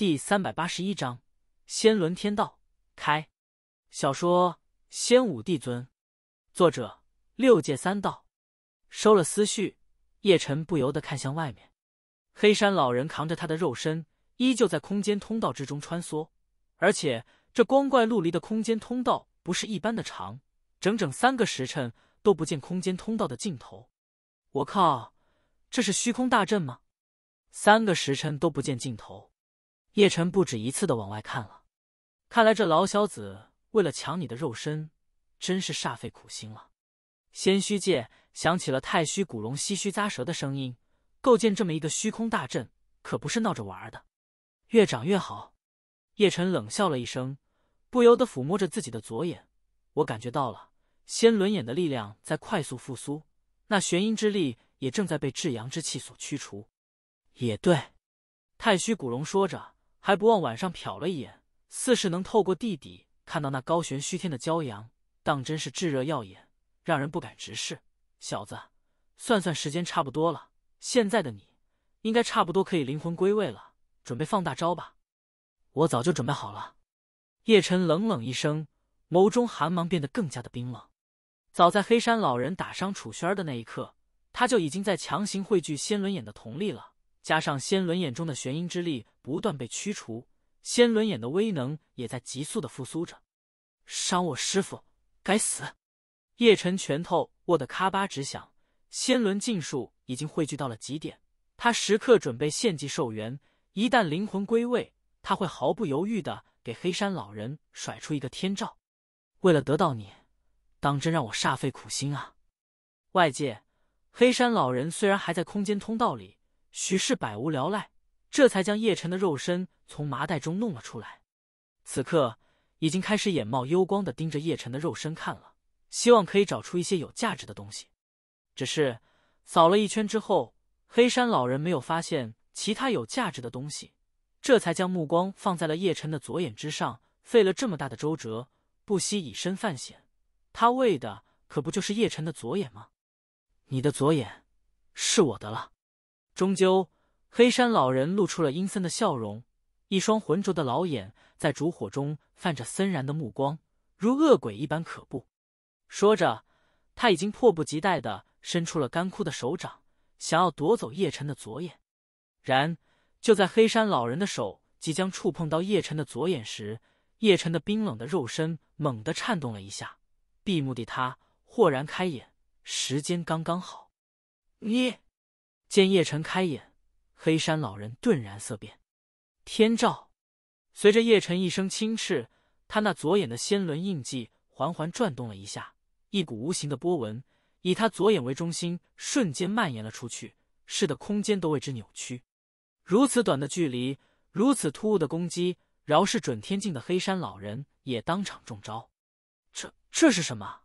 第三百八十一章，仙轮天道开。小说《仙武帝尊》，作者六界三道。收了思绪，叶辰不由得看向外面。黑山老人扛着他的肉身，依旧在空间通道之中穿梭。而且这光怪陆离的空间通道不是一般的长，整整三个时辰都不见空间通道的尽头。我靠，这是虚空大阵吗？三个时辰都不见尽头。叶晨不止一次的往外看了，看来这老小子为了抢你的肉身，真是煞费苦心了。仙虚界响起了太虚古龙唏嘘咂舌的声音，构建这么一个虚空大阵可不是闹着玩的。越长越好。叶晨冷笑了一声，不由得抚摸着自己的左眼，我感觉到了仙轮眼的力量在快速复苏，那玄阴之力也正在被至阳之气所驱除。也对，太虚古龙说着。还不忘晚上瞟了一眼，似是能透过地底看到那高悬虚天的骄阳，当真是炙热耀眼，让人不敢直视。小子，算算时间差不多了，现在的你应该差不多可以灵魂归位了，准备放大招吧。我早就准备好了。叶辰冷冷一声，眸中寒芒变得更加的冰冷。早在黑山老人打伤楚轩的那一刻，他就已经在强行汇聚仙轮眼的瞳力了。加上仙轮眼中的玄阴之力不断被驱除，仙轮眼的威能也在急速的复苏着。伤我师傅，该死！叶辰拳头握得咔吧直响，仙轮禁术已经汇聚到了极点，他时刻准备献祭寿元。一旦灵魂归位，他会毫不犹豫的给黑山老人甩出一个天照。为了得到你，当真让我煞费苦心啊！外界，黑山老人虽然还在空间通道里。许氏百无聊赖，这才将叶晨的肉身从麻袋中弄了出来。此刻已经开始眼冒幽光的盯着叶晨的肉身看了，希望可以找出一些有价值的东西。只是扫了一圈之后，黑山老人没有发现其他有价值的东西，这才将目光放在了叶晨的左眼之上。费了这么大的周折，不惜以身犯险，他为的可不就是叶晨的左眼吗？你的左眼是我的了。终究，黑山老人露出了阴森的笑容，一双浑浊的老眼在烛火中泛着森然的目光，如恶鬼一般可怖。说着，他已经迫不及待的伸出了干枯的手掌，想要夺走叶辰的左眼。然，就在黑山老人的手即将触碰到叶辰的左眼时，叶辰的冰冷的肉身猛地颤动了一下，闭目的他豁然开眼，时间刚刚好。你。见叶辰开眼，黑山老人顿然色变。天照，随着叶辰一声轻斥，他那左眼的仙轮印记缓缓转动了一下，一股无形的波纹以他左眼为中心，瞬间蔓延了出去，视的空间都为之扭曲。如此短的距离，如此突兀的攻击，饶是准天境的黑山老人也当场中招。这这是什么？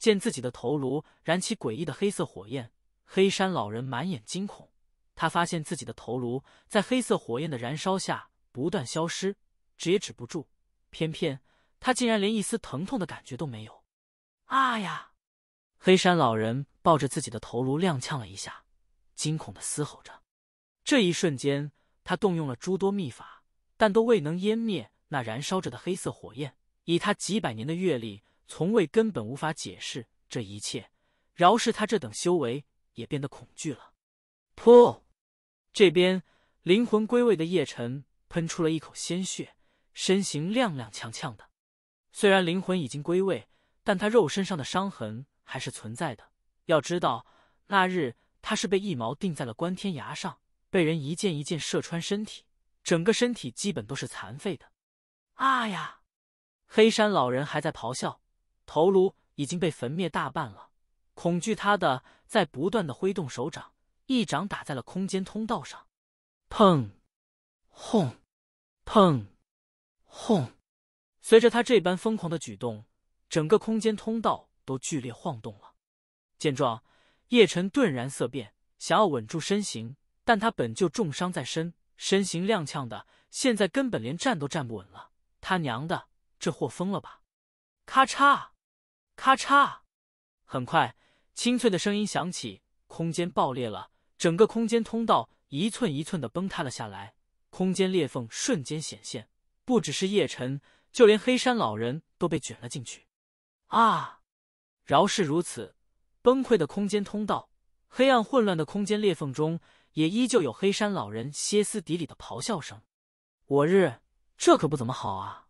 见自己的头颅燃起诡异的黑色火焰。黑山老人满眼惊恐，他发现自己的头颅在黑色火焰的燃烧下不断消失，止也止不住。偏偏他竟然连一丝疼痛的感觉都没有！啊呀！黑山老人抱着自己的头颅踉跄了一下，惊恐的嘶吼着。这一瞬间，他动用了诸多秘法，但都未能湮灭那燃烧着的黑色火焰。以他几百年的阅历，从未根本无法解释这一切。饶是他这等修为，也变得恐惧了。噗！这边灵魂归位的叶辰喷出了一口鲜血，身形踉踉跄跄的。虽然灵魂已经归位，但他肉身上的伤痕还是存在的。要知道，那日他是被一矛钉在了关天崖上，被人一箭一箭射穿身体，整个身体基本都是残废的。啊呀！黑山老人还在咆哮，头颅已经被焚灭大半了。恐惧，他的在不断的挥动手掌，一掌打在了空间通道上，砰，轰，砰，轰。随着他这般疯狂的举动，整个空间通道都剧烈晃动了。见状，叶辰顿然色变，想要稳住身形，但他本就重伤在身，身形踉跄的，现在根本连站都站不稳了。他娘的，这货疯了吧？咔嚓，咔嚓。很快，清脆的声音响起，空间爆裂了，整个空间通道一寸一寸的崩塌了下来，空间裂缝瞬间显现。不只是叶辰，就连黑山老人都被卷了进去。啊！饶是如此，崩溃的空间通道，黑暗混乱的空间裂缝中，也依旧有黑山老人歇斯底里的咆哮声。我日，这可不怎么好啊！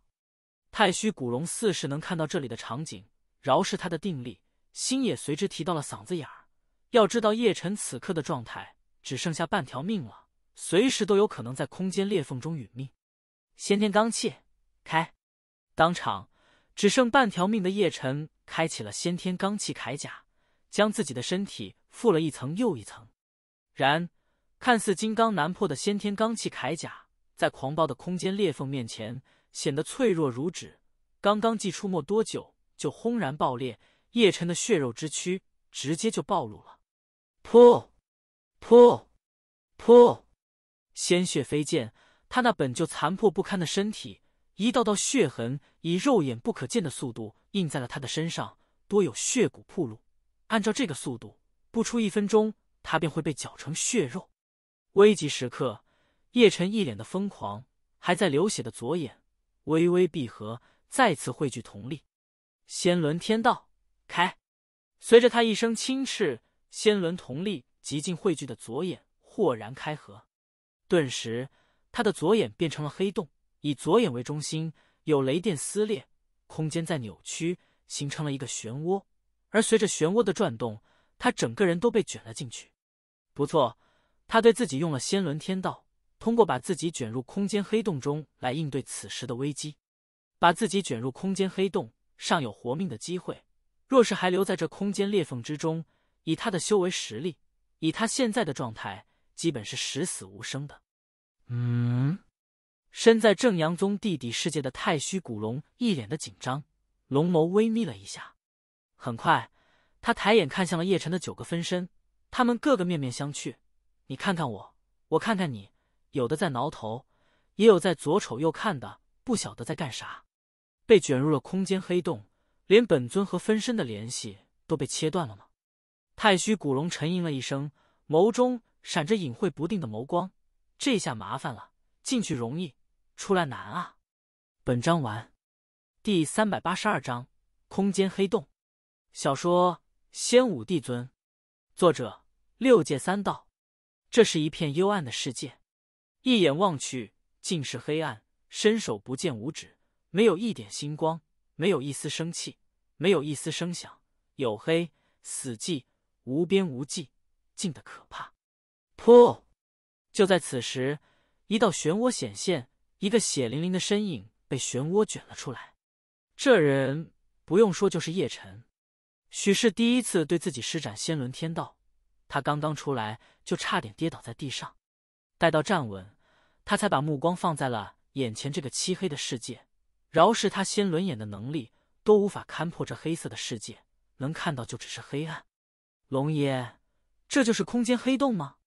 太虚古龙四是能看到这里的场景，饶是他的定力。心也随之提到了嗓子眼儿。要知道，叶晨此刻的状态只剩下半条命了，随时都有可能在空间裂缝中殒命。先天罡气开，当场只剩半条命的叶晨开启了先天罡气铠甲，将自己的身体覆了一层又一层。然，看似金刚难破的先天罡气铠甲，在狂暴的空间裂缝面前显得脆弱如纸，刚刚既出没多久，就轰然爆裂。叶辰的血肉之躯直接就暴露了，噗，噗，噗，鲜血飞溅，他那本就残破不堪的身体，一道道血痕以肉眼不可见的速度印在了他的身上，多有血骨铺露。按照这个速度，不出一分钟，他便会被绞成血肉。危急时刻，叶辰一脸的疯狂，还在流血的左眼微微闭合，再次汇聚瞳力，仙轮天道。开！随着他一声轻斥，仙轮瞳力极尽汇聚的左眼豁然开合，顿时他的左眼变成了黑洞。以左眼为中心，有雷电撕裂，空间在扭曲，形成了一个漩涡。而随着漩涡的转动，他整个人都被卷了进去。不错，他对自己用了仙轮天道，通过把自己卷入空间黑洞中来应对此时的危机。把自己卷入空间黑洞，尚有活命的机会。若是还留在这空间裂缝之中，以他的修为实力，以他现在的状态，基本是十死无生的。嗯，身在正阳宗地底世界的太虚古龙一脸的紧张，龙眸微眯了一下。很快，他抬眼看向了叶辰的九个分身，他们个个面面相觑，你看看我，我看看你，有的在挠头，也有在左瞅右看的，不晓得在干啥。被卷入了空间黑洞。连本尊和分身的联系都被切断了吗？太虚古龙沉吟了一声，眸中闪着隐晦不定的眸光。这下麻烦了，进去容易，出来难啊！本章完，第三百八十二章：空间黑洞。小说《仙武帝尊》，作者：六界三道。这是一片幽暗的世界，一眼望去尽是黑暗，伸手不见五指，没有一点星光。没有一丝生气，没有一丝声响，黝黑、死寂、无边无际，静的可怕。噗！就在此时，一道漩涡显现，一个血淋淋的身影被漩涡卷了出来。这人不用说，就是叶辰。许是第一次对自己施展仙轮天道，他刚刚出来就差点跌倒在地上。待到站稳，他才把目光放在了眼前这个漆黑的世界。饶是他仙轮眼的能力都无法看破这黑色的世界，能看到就只是黑暗。龙爷，这就是空间黑洞吗？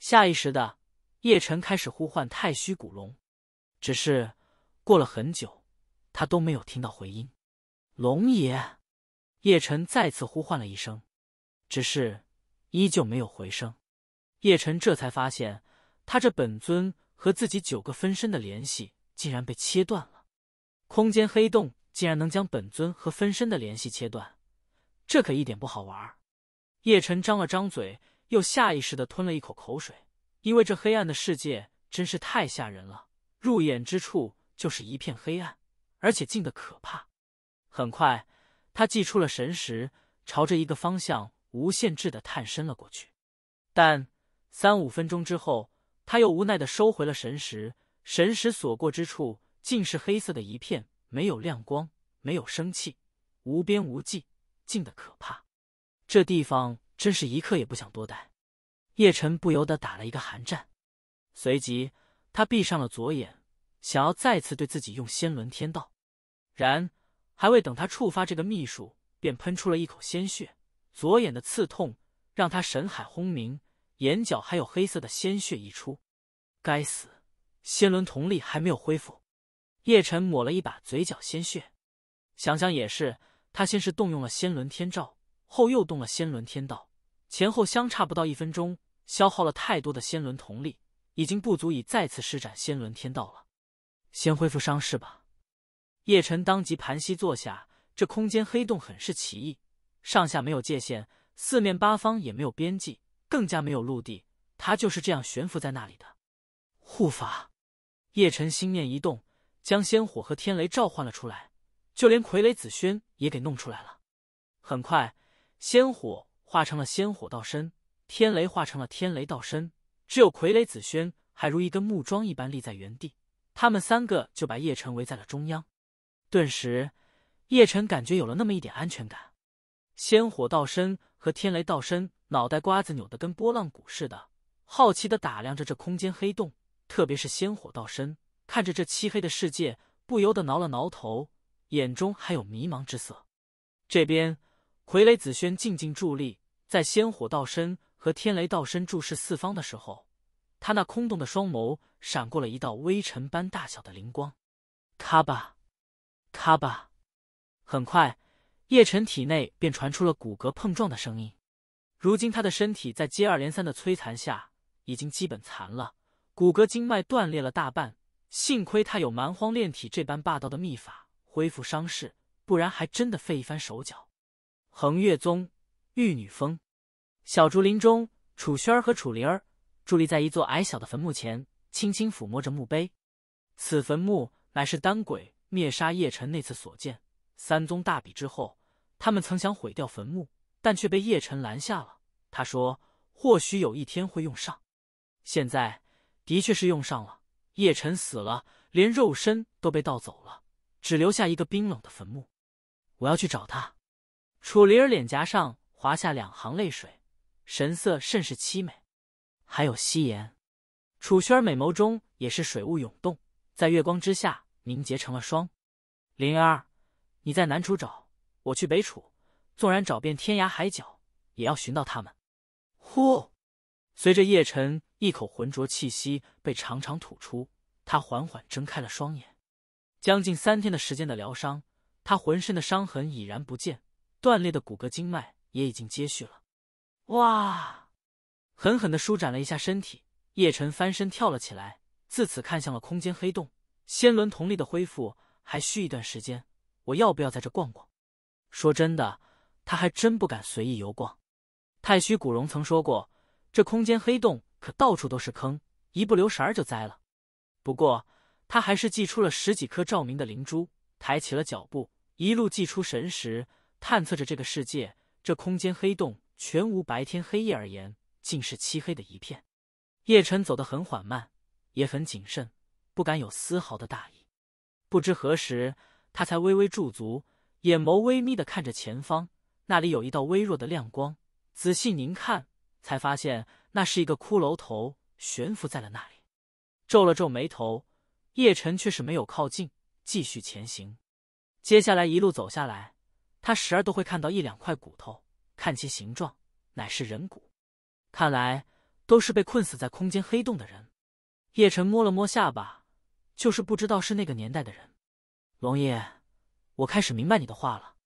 下意识的，叶辰开始呼唤太虚古龙，只是过了很久，他都没有听到回音。龙爷，叶辰再次呼唤了一声，只是依旧没有回声。叶辰这才发现，他这本尊和自己九个分身的联系竟然被切断了。空间黑洞竟然能将本尊和分身的联系切断，这可一点不好玩。叶辰张了张嘴，又下意识的吞了一口口水，因为这黑暗的世界真是太吓人了，入眼之处就是一片黑暗，而且静的可怕。很快，他祭出了神石，朝着一个方向无限制的探身了过去，但三五分钟之后，他又无奈的收回了神石，神石所过之处。竟是黑色的一片，没有亮光，没有生气，无边无际，静的可怕。这地方真是一刻也不想多待。叶辰不由得打了一个寒战，随即他闭上了左眼，想要再次对自己用仙轮天道。然，还未等他触发这个秘术，便喷出了一口鲜血。左眼的刺痛让他神海轰鸣，眼角还有黑色的鲜血溢出。该死，仙轮瞳力还没有恢复。叶辰抹了一把嘴角鲜血，想想也是，他先是动用了仙轮天照，后又动了仙轮天道，前后相差不到一分钟，消耗了太多的仙轮同力，已经不足以再次施展仙轮天道了。先恢复伤势吧。叶辰当即盘膝坐下。这空间黑洞很是奇异，上下没有界限，四面八方也没有边际，更加没有陆地。他就是这样悬浮在那里的。护法，叶辰心念一动。将仙火和天雷召唤了出来，就连傀儡紫萱也给弄出来了。很快，仙火化成了仙火道身，天雷化成了天雷道身，只有傀儡紫萱还如一根木桩一般立在原地。他们三个就把叶辰围在了中央。顿时，叶辰感觉有了那么一点安全感。仙火道身和天雷道身脑袋瓜子扭得跟波浪鼓似的，好奇的打量着这空间黑洞，特别是仙火道身。看着这漆黑的世界，不由得挠了挠头，眼中还有迷茫之色。这边傀儡紫萱静静伫立，在仙火道身和天雷道身注视四方的时候，他那空洞的双眸闪过了一道微尘般大小的灵光。咔吧，咔吧，很快，叶辰体内便传出了骨骼碰撞的声音。如今他的身体在接二连三的摧残下，已经基本残了，骨骼经脉断裂了大半。幸亏他有蛮荒炼体这般霸道的秘法恢复伤势，不然还真的费一番手脚。恒月宗玉女峰小竹林中，楚轩儿和楚灵儿伫立在一座矮小的坟墓前，轻轻抚摸着墓碑。此坟墓乃是丹鬼灭杀叶辰那次所建。三宗大比之后，他们曾想毁掉坟墓，但却被叶辰拦下了。他说：“或许有一天会用上。”现在的确是用上了。叶辰死了，连肉身都被盗走了，只留下一个冰冷的坟墓。我要去找他。楚灵儿脸颊上滑下两行泪水，神色甚是凄美。还有夕颜。楚轩儿美眸中也是水雾涌动，在月光之下凝结成了霜。灵儿，你在南楚找我，去北楚，纵然找遍天涯海角，也要寻到他们。呼。随着叶辰一口浑浊气息被长长吐出，他缓缓睁开了双眼。将近三天的时间的疗伤，他浑身的伤痕已然不见，断裂的骨骼经脉也已经接续了。哇！狠狠的舒展了一下身体，叶辰翻身跳了起来。自此看向了空间黑洞，仙轮瞳力的恢复还需一段时间。我要不要在这逛逛？说真的，他还真不敢随意游逛。太虚古龙曾说过。这空间黑洞可到处都是坑，一不留神儿就栽了。不过他还是祭出了十几颗照明的灵珠，抬起了脚步，一路祭出神石，探测着这个世界。这空间黑洞全无白天黑夜而言，竟是漆黑的一片。叶辰走得很缓慢，也很谨慎，不敢有丝毫的大意。不知何时，他才微微驻足，眼眸微眯的看着前方，那里有一道微弱的亮光。仔细凝看。才发现那是一个骷髅头悬浮在了那里，皱了皱眉头，叶辰却是没有靠近，继续前行。接下来一路走下来，他时而都会看到一两块骨头，看其形状乃是人骨，看来都是被困死在空间黑洞的人。叶辰摸了摸下巴，就是不知道是那个年代的人。龙爷，我开始明白你的话了，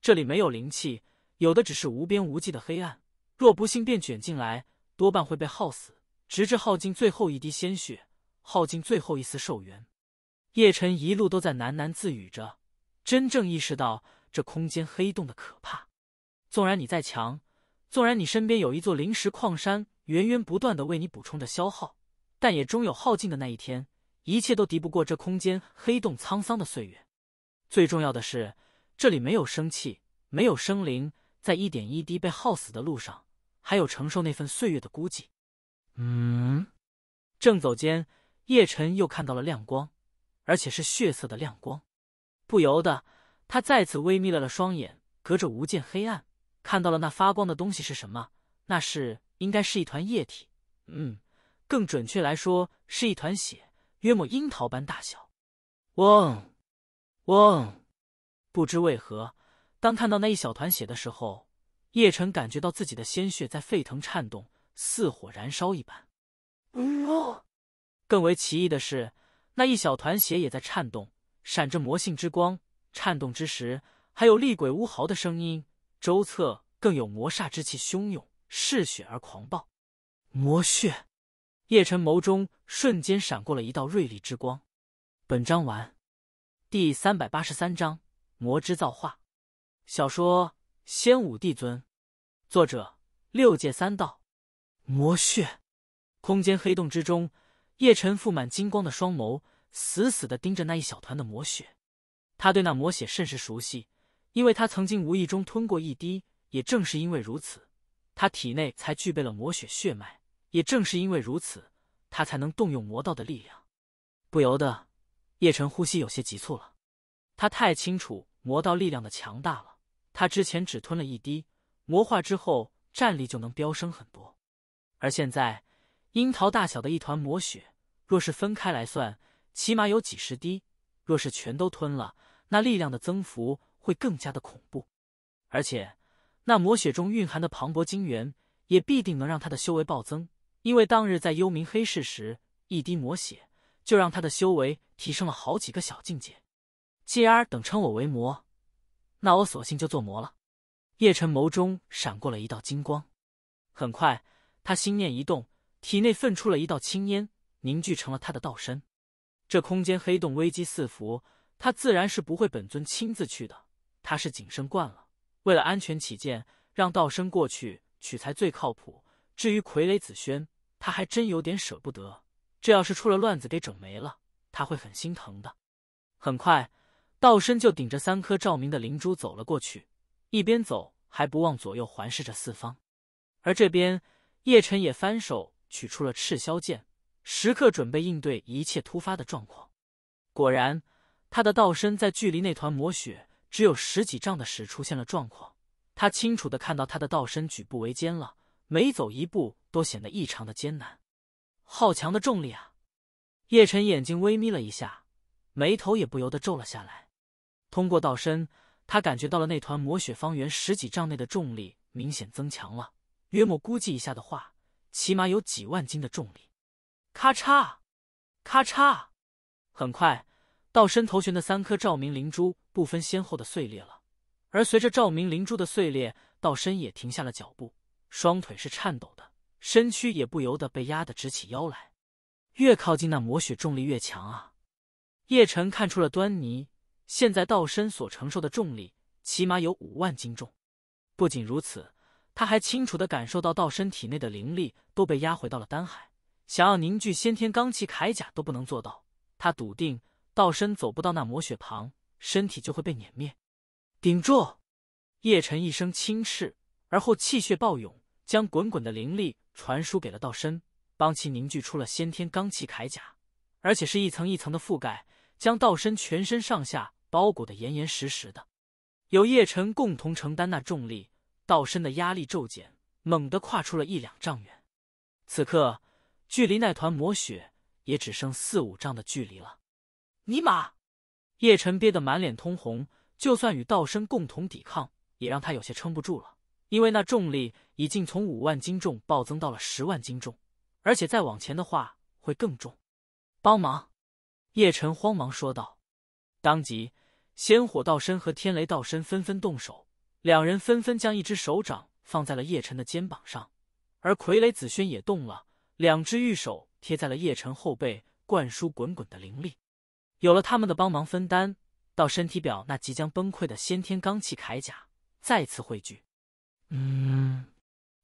这里没有灵气，有的只是无边无际的黑暗。若不幸便卷进来，多半会被耗死，直至耗尽最后一滴鲜血，耗尽最后一丝寿元。叶辰一路都在喃喃自语着，真正意识到这空间黑洞的可怕。纵然你再强，纵然你身边有一座临时矿山，源源不断的为你补充着消耗，但也终有耗尽的那一天。一切都敌不过这空间黑洞沧桑的岁月。最重要的是，这里没有生气，没有生灵，在一点一滴被耗死的路上。还有承受那份岁月的孤寂。嗯，正走间，叶辰又看到了亮光，而且是血色的亮光。不由得，他再次微眯了了双眼，隔着无尽黑暗，看到了那发光的东西是什么？那是应该是一团液体，嗯，更准确来说是一团血，约莫樱桃般大小。嗡嗡，不知为何，当看到那一小团血的时候。叶辰感觉到自己的鲜血在沸腾颤动，似火燃烧一般。呜！更为奇异的是，那一小团血也在颤动，闪着魔性之光。颤动之时，还有厉鬼巫嚎的声音。周侧更有魔煞之气汹涌，嗜血而狂暴。魔血！叶辰眸中瞬间闪过了一道锐利之光。本章完。第三百八十三章：魔之造化。小说。仙武帝尊，作者六界三道，魔血，空间黑洞之中，叶晨覆满金光的双眸死死的盯着那一小团的魔血。他对那魔血甚是熟悉，因为他曾经无意中吞过一滴。也正是因为如此，他体内才具备了魔血血脉。也正是因为如此，他才能动用魔道的力量。不由得，叶晨呼吸有些急促了。他太清楚魔道力量的强大了。他之前只吞了一滴魔化之后战力就能飙升很多，而现在樱桃大小的一团魔血，若是分开来算，起码有几十滴；若是全都吞了，那力量的增幅会更加的恐怖。而且那魔血中蕴含的磅礴精元，也必定能让他的修为暴增。因为当日在幽冥黑市时，一滴魔血就让他的修为提升了好几个小境界。继而等称我为魔。那我索性就做魔了。叶辰眸中闪过了一道金光，很快，他心念一动，体内分出了一道青烟，凝聚成了他的道身。这空间黑洞危机四伏，他自然是不会本尊亲自去的。他是谨慎惯了，为了安全起见，让道身过去取才最靠谱。至于傀儡紫萱，他还真有点舍不得。这要是出了乱子给整没了，他会很心疼的。很快。道身就顶着三颗照明的灵珠走了过去，一边走还不忘左右环视着四方。而这边叶辰也翻手取出了赤霄剑，时刻准备应对一切突发的状况。果然，他的道身在距离那团魔血只有十几丈的时出现了状况。他清楚的看到他的道身举步维艰了，每走一步都显得异常的艰难。好强的重力啊！叶辰眼睛微眯了一下，眉头也不由得皱了下来。通过道身，他感觉到了那团魔血方圆十几丈内的重力明显增强了。约莫估计一下的话，起码有几万斤的重力。咔嚓，咔嚓！很快，道身头悬的三颗照明灵珠不分先后的碎裂了。而随着照明灵珠的碎裂，道身也停下了脚步，双腿是颤抖的，身躯也不由得被压得直起腰来。越靠近那魔血，重力越强啊！叶辰看出了端倪。现在道身所承受的重力起码有五万斤重，不仅如此，他还清楚的感受到道身体内的灵力都被压回到了丹海，想要凝聚先天罡气铠甲都不能做到。他笃定道身走不到那魔血旁，身体就会被碾灭。顶住！叶辰一声轻斥，而后气血暴涌，将滚滚的灵力传输给了道身，帮其凝聚出了先天罡气铠甲，而且是一层一层的覆盖，将道身全身上下。包裹的严严实实的，有叶辰共同承担那重力，道身的压力骤减，猛地跨出了一两丈远。此刻，距离那团魔血也只剩四五丈的距离了。尼玛！叶辰憋得满脸通红，就算与道身共同抵抗，也让他有些撑不住了。因为那重力已经从五万斤重暴增到了十万斤重，而且再往前的话会更重。帮忙！叶辰慌忙说道，当即。仙火道身和天雷道身纷纷动手，两人纷纷将一只手掌放在了叶辰的肩膀上，而傀儡紫萱也动了，两只玉手贴在了叶辰后背，灌输滚滚的灵力。有了他们的帮忙分担，道身体表那即将崩溃的先天罡气铠甲再次汇聚。嗯，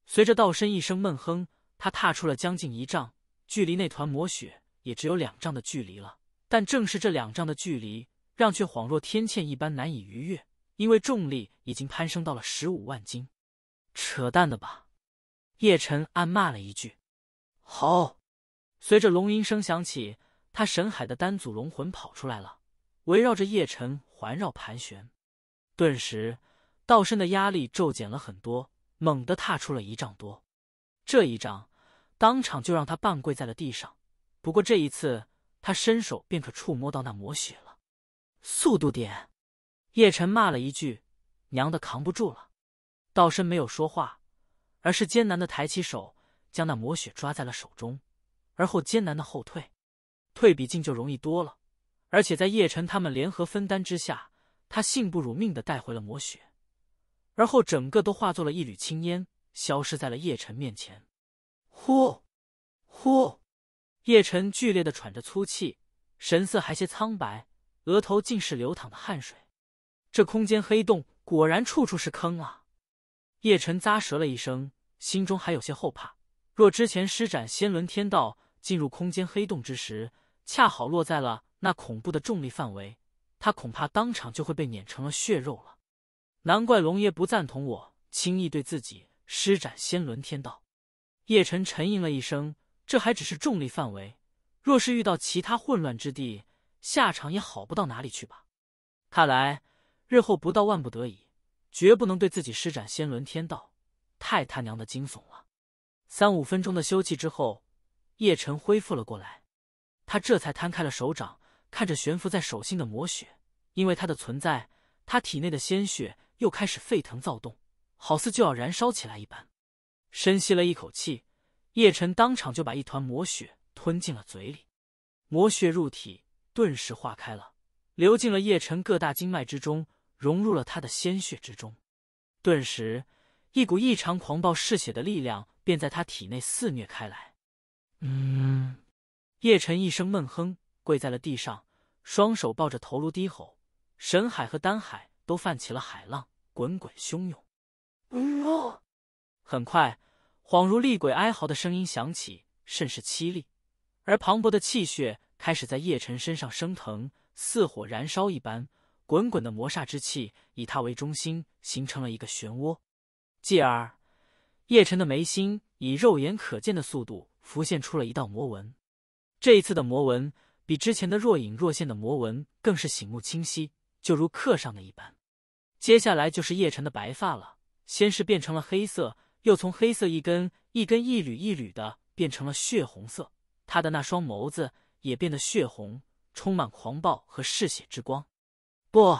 随着道身一声闷哼，他踏出了将近一丈，距离那团魔血也只有两丈的距离了。但正是这两丈的距离。让却恍若天堑一般难以逾越，因为重力已经攀升到了十五万斤。扯淡的吧！叶辰暗骂了一句。好，随着龙吟声响起，他神海的丹祖龙魂跑出来了，围绕着叶晨环绕盘旋。顿时，道身的压力骤减了很多，猛地踏出了一丈多。这一丈，当场就让他半跪在了地上。不过这一次，他伸手便可触摸到那魔血了。速度点！叶晨骂了一句：“娘的，扛不住了。”道深没有说话，而是艰难的抬起手，将那魔血抓在了手中，而后艰难的后退。退比进就容易多了，而且在叶晨他们联合分担之下，他幸不辱命的带回了魔血，而后整个都化作了一缕青烟，消失在了叶晨面前。呼呼！叶晨剧烈的喘着粗气，神色还些苍白。额头尽是流淌的汗水，这空间黑洞果然处处是坑啊！叶辰咂舌了一声，心中还有些后怕。若之前施展仙轮天道进入空间黑洞之时，恰好落在了那恐怖的重力范围，他恐怕当场就会被碾成了血肉了。难怪龙爷不赞同我轻易对自己施展仙轮天道。叶晨沉吟了一声，这还只是重力范围，若是遇到其他混乱之地，下场也好不到哪里去吧，看来日后不到万不得已，绝不能对自己施展仙轮天道，太他娘的惊悚了。三五分钟的休憩之后，叶晨恢复了过来，他这才摊开了手掌，看着悬浮在手心的魔血，因为它的存在，他体内的鲜血又开始沸腾躁动，好似就要燃烧起来一般。深吸了一口气，叶晨当场就把一团魔血吞进了嘴里，魔血入体。顿时化开了，流进了叶辰各大经脉之中，融入了他的鲜血之中。顿时，一股异常狂暴嗜血的力量便在他体内肆虐开来。嗯，叶辰一声闷哼，跪在了地上，双手抱着头颅低吼。神海和丹海都泛起了海浪，滚滚汹涌。呜！很快，恍如厉鬼哀嚎的声音响起，甚是凄厉，而磅礴的气血。开始在叶辰身上升腾，似火燃烧一般。滚滚的魔煞之气以他为中心形成了一个漩涡，继而，叶辰的眉心以肉眼可见的速度浮现出了一道魔纹。这一次的魔纹比之前的若隐若现的魔纹更是醒目清晰，就如刻上的一般。接下来就是叶辰的白发了，先是变成了黑色，又从黑色一根一根、一缕一缕的变成了血红色。他的那双眸子。也变得血红，充满狂暴和嗜血之光。不，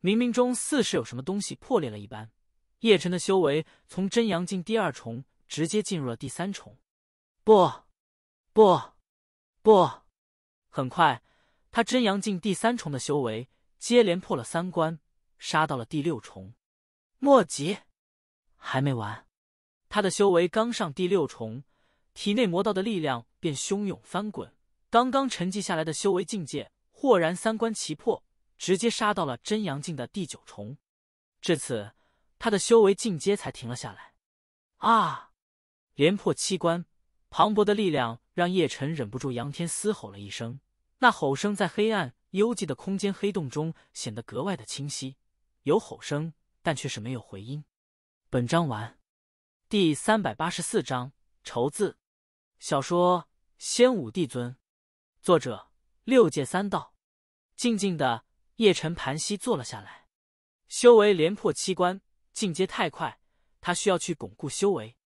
冥冥中似是有什么东西破裂了一般。叶辰的修为从真阳境第二重直接进入了第三重。不，不，不！很快，他真阳境第三重的修为接连破了三关，杀到了第六重。莫急，还没完。他的修为刚上第六重，体内魔道的力量便汹涌翻滚。刚刚沉寂下来的修为境界，豁然三观齐破，直接杀到了真阳境的第九重。至此，他的修为进阶才停了下来。啊！连破七关，磅礴的力量让叶辰忍不住仰天嘶吼了一声。那吼声在黑暗幽寂的空间黑洞中显得格外的清晰。有吼声，但却是没有回音。本章完。第三百八十四章愁字。小说《仙武帝尊》。作者六界三道，静静的叶晨盘膝坐了下来，修为连破七关，进阶太快，他需要去巩固修为。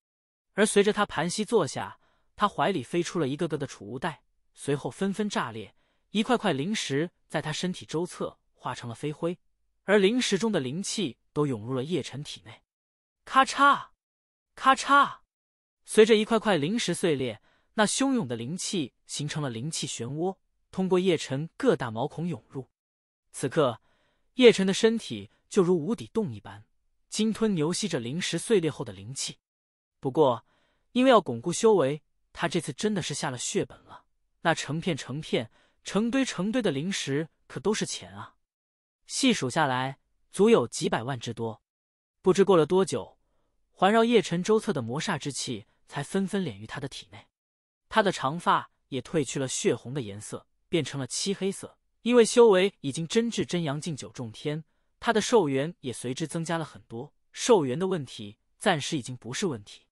而随着他盘膝坐下，他怀里飞出了一个个的储物袋，随后纷纷炸裂，一块块灵石在他身体周侧化成了飞灰，而灵石中的灵气都涌入了叶晨体内。咔嚓，咔嚓，随着一块块灵石碎裂，那汹涌的灵气。形成了灵气漩涡，通过叶辰各大毛孔涌入。此刻，叶晨的身体就如无底洞一般，鲸吞牛吸着灵石碎裂后的灵气。不过，因为要巩固修为，他这次真的是下了血本了。那成片、成片、成堆、成堆的灵石，可都是钱啊！细数下来，足有几百万之多。不知过了多久，环绕叶晨周侧的魔煞之气才纷纷敛于他的体内。他的长发。也褪去了血红的颜色，变成了漆黑色。因为修为已经真至真阳境九重天，他的寿元也随之增加了很多。寿元的问题暂时已经不是问题。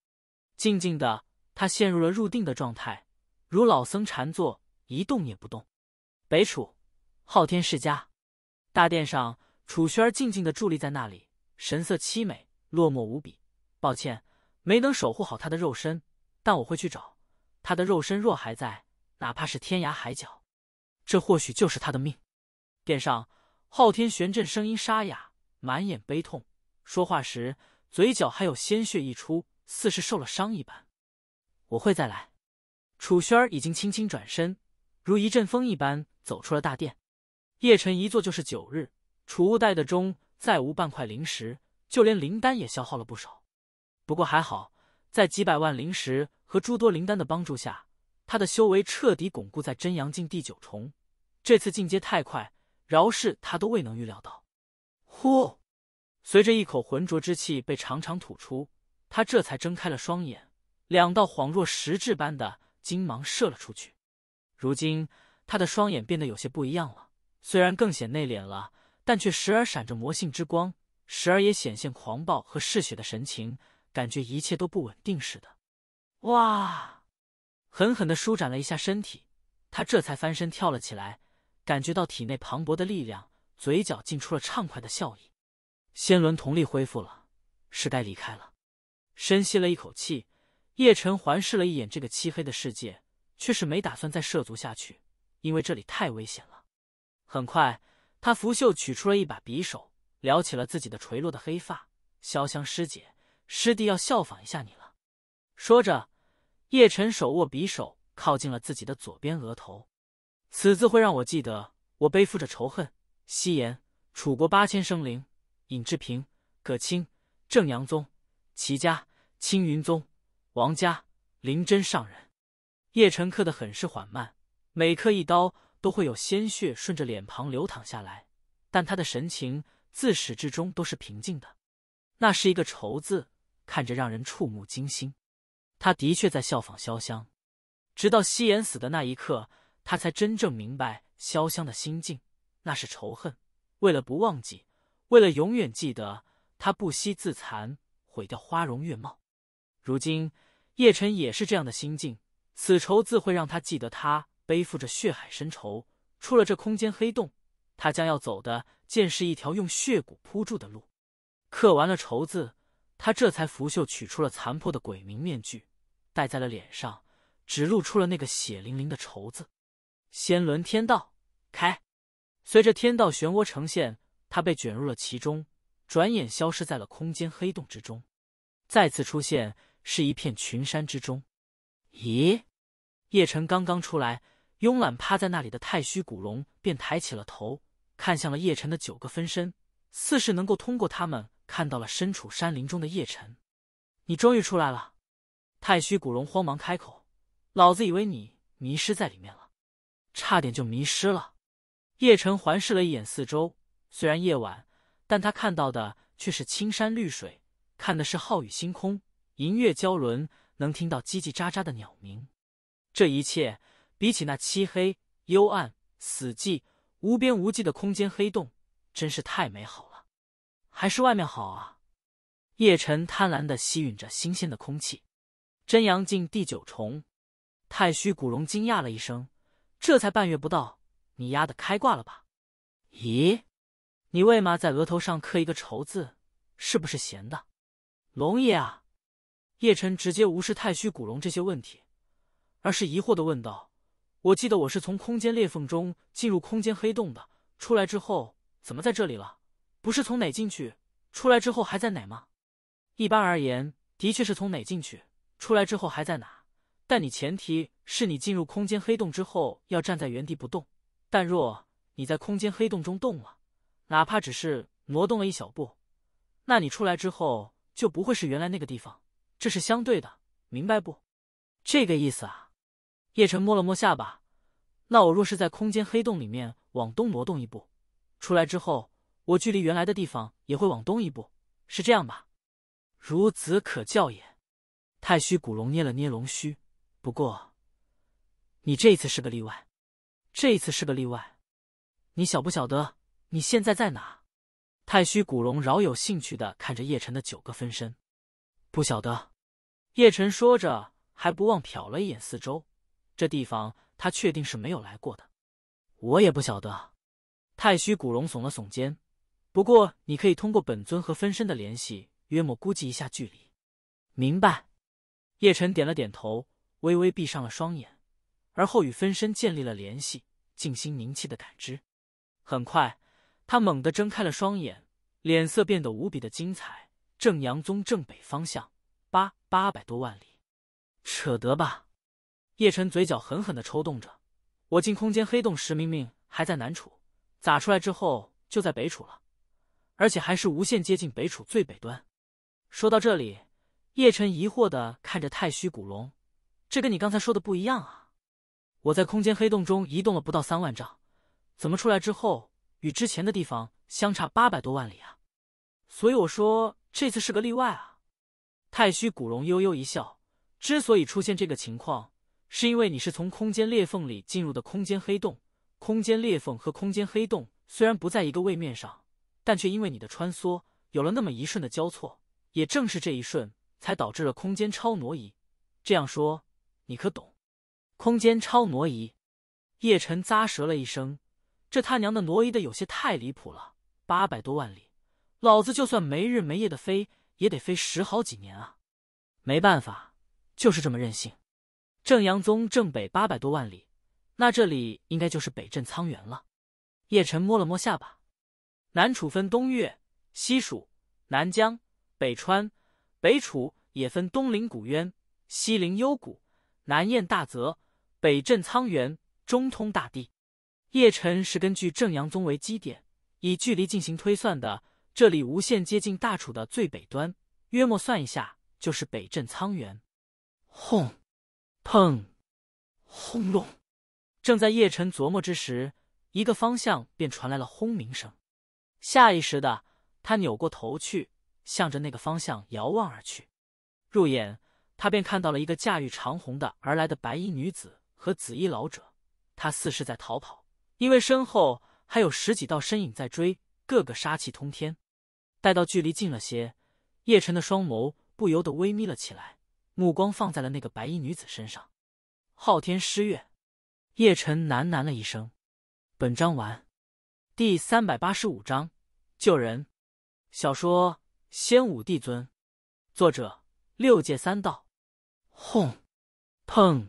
静静的，他陷入了入定的状态，如老僧禅坐，一动也不动。北楚，昊天世家，大殿上，楚轩静静的伫立在那里，神色凄美，落寞无比。抱歉，没能守护好他的肉身，但我会去找他的肉身，若还在。哪怕是天涯海角，这或许就是他的命。殿上，昊天玄震声音沙哑，满眼悲痛，说话时嘴角还有鲜血溢出，似是受了伤一般。我会再来。楚轩儿已经轻轻转身，如一阵风一般走出了大殿。叶辰一坐就是九日，储物袋的中再无半块灵石，就连灵丹也消耗了不少。不过还好，在几百万灵石和诸多灵丹的帮助下。他的修为彻底巩固在真阳境第九重，这次进阶太快，饶是他都未能预料到。呼，随着一口浑浊之气被长长吐出，他这才睁开了双眼，两道恍若实质般的金芒射了出去。如今他的双眼变得有些不一样了，虽然更显内敛了，但却时而闪着魔性之光，时而也显现狂暴和嗜血的神情，感觉一切都不稳定似的。哇！狠狠的舒展了一下身体，他这才翻身跳了起来，感觉到体内磅礴的力量，嘴角尽出了畅快的笑意。仙轮同力恢复了，是该离开了。深吸了一口气，叶晨环视了一眼这个漆黑的世界，却是没打算再涉足下去，因为这里太危险了。很快，他拂袖取出了一把匕首，撩起了自己的垂落的黑发。潇湘师姐，师弟要效仿一下你了。说着。叶辰手握匕首，靠近了自己的左边额头。此字会让我记得，我背负着仇恨。夕颜，楚国八千生灵，尹志平、葛青、正阳宗、齐家、青云宗、王家、灵真上人。叶晨刻的很是缓慢，每刻一刀都会有鲜血顺着脸庞流淌下来，但他的神情自始至终都是平静的。那是一个仇字，看着让人触目惊心。他的确在效仿潇湘，直到夕颜死的那一刻，他才真正明白潇湘的心境，那是仇恨。为了不忘记，为了永远记得，他不惜自残，毁掉花容月貌。如今叶辰也是这样的心境，此仇自会让他记得。他背负着血海深仇，出了这空间黑洞，他将要走的，见是一条用血骨铺筑的路。刻完了仇字，他这才拂袖取出了残破的鬼名面具。戴在了脸上，只露出了那个血淋淋的“绸子。仙轮天道开，随着天道漩涡呈现，他被卷入了其中，转眼消失在了空间黑洞之中。再次出现，是一片群山之中。咦？叶辰刚刚出来，慵懒趴在那里的太虚古龙便抬起了头，看向了叶辰的九个分身，似是能够通过他们看到了身处山林中的叶辰。你终于出来了。”太虚古龙慌忙开口：“老子以为你迷失在里面了，差点就迷失了。”叶辰环视了一眼四周，虽然夜晚，但他看到的却是青山绿水，看的是皓宇星空、银月交轮，能听到叽叽喳喳的鸟鸣。这一切比起那漆黑、幽暗、死寂、无边无际的空间黑洞，真是太美好了。还是外面好啊！叶辰贪婪的吸吮着新鲜的空气。真阳境第九重，太虚古龙惊讶了一声：“这才半月不到，你丫的开挂了吧？”咦，你为嘛在额头上刻一个仇字？是不是闲的？龙爷啊！叶辰直接无视太虚古龙这些问题，而是疑惑的问道：“我记得我是从空间裂缝中进入空间黑洞的，出来之后怎么在这里了？不是从哪进去，出来之后还在哪吗？一般而言，的确是从哪进去。”出来之后还在哪？但你前提是你进入空间黑洞之后要站在原地不动。但若你在空间黑洞中动了，哪怕只是挪动了一小步，那你出来之后就不会是原来那个地方。这是相对的，明白不？这个意思啊。叶辰摸了摸下巴，那我若是在空间黑洞里面往东挪动一步，出来之后我距离原来的地方也会往东一步，是这样吧？孺子可教也。太虚古龙捏了捏龙须，不过，你这一次是个例外。这一次是个例外。你晓不晓得你现在在哪？太虚古龙饶有兴趣的看着叶辰的九个分身。不晓得。叶辰说着，还不忘瞟了一眼四周。这地方他确定是没有来过的。我也不晓得。太虚古龙耸了耸肩。不过你可以通过本尊和分身的联系，约莫估计一下距离。明白。叶辰点了点头，微微闭上了双眼，而后与分身建立了联系，静心凝气的感知。很快，他猛地睁开了双眼，脸色变得无比的精彩。正阳宗正北方向八八百多万里，扯得吧？叶辰嘴角狠狠的抽动着。我进空间黑洞时，明明还在南楚，咋出来之后就在北楚了？而且还是无限接近北楚最北端。说到这里。叶辰疑惑的看着太虚古龙，这跟你刚才说的不一样啊！我在空间黑洞中移动了不到三万丈，怎么出来之后与之前的地方相差八百多万里啊？所以我说这次是个例外啊！太虚古龙悠悠一笑，之所以出现这个情况，是因为你是从空间裂缝里进入的空间黑洞。空间裂缝和空间黑洞虽然不在一个位面上，但却因为你的穿梭有了那么一瞬的交错，也正是这一瞬。才导致了空间超挪移。这样说，你可懂？空间超挪移。叶辰咂舌了一声，这他娘的挪移的有些太离谱了，八百多万里，老子就算没日没夜的飞，也得飞十好几年啊！没办法，就是这么任性。正阳宗正北八百多万里，那这里应该就是北镇苍原了。叶辰摸了摸下巴，南楚分东越、西蜀、南疆、北川。北楚也分东临古渊，西临幽谷，南雁大泽，北镇苍原，中通大地。叶城是根据正阳宗为基点，以距离进行推算的，这里无限接近大楚的最北端，约莫算一下，就是北镇苍原。轰！砰！轰隆！正在叶晨琢磨之时，一个方向便传来了轰鸣声，下意识的他扭过头去。向着那个方向遥望而去，入眼他便看到了一个驾驭长虹的而来的白衣女子和紫衣老者，他似是在逃跑，因为身后还有十几道身影在追，个个杀气通天。待到距离近了些，叶晨的双眸不由得微眯了起来，目光放在了那个白衣女子身上。昊天失月，叶辰喃喃了一声。本章完。第三百八十五章救人。小说。仙武帝尊，作者六界三道。轰！砰！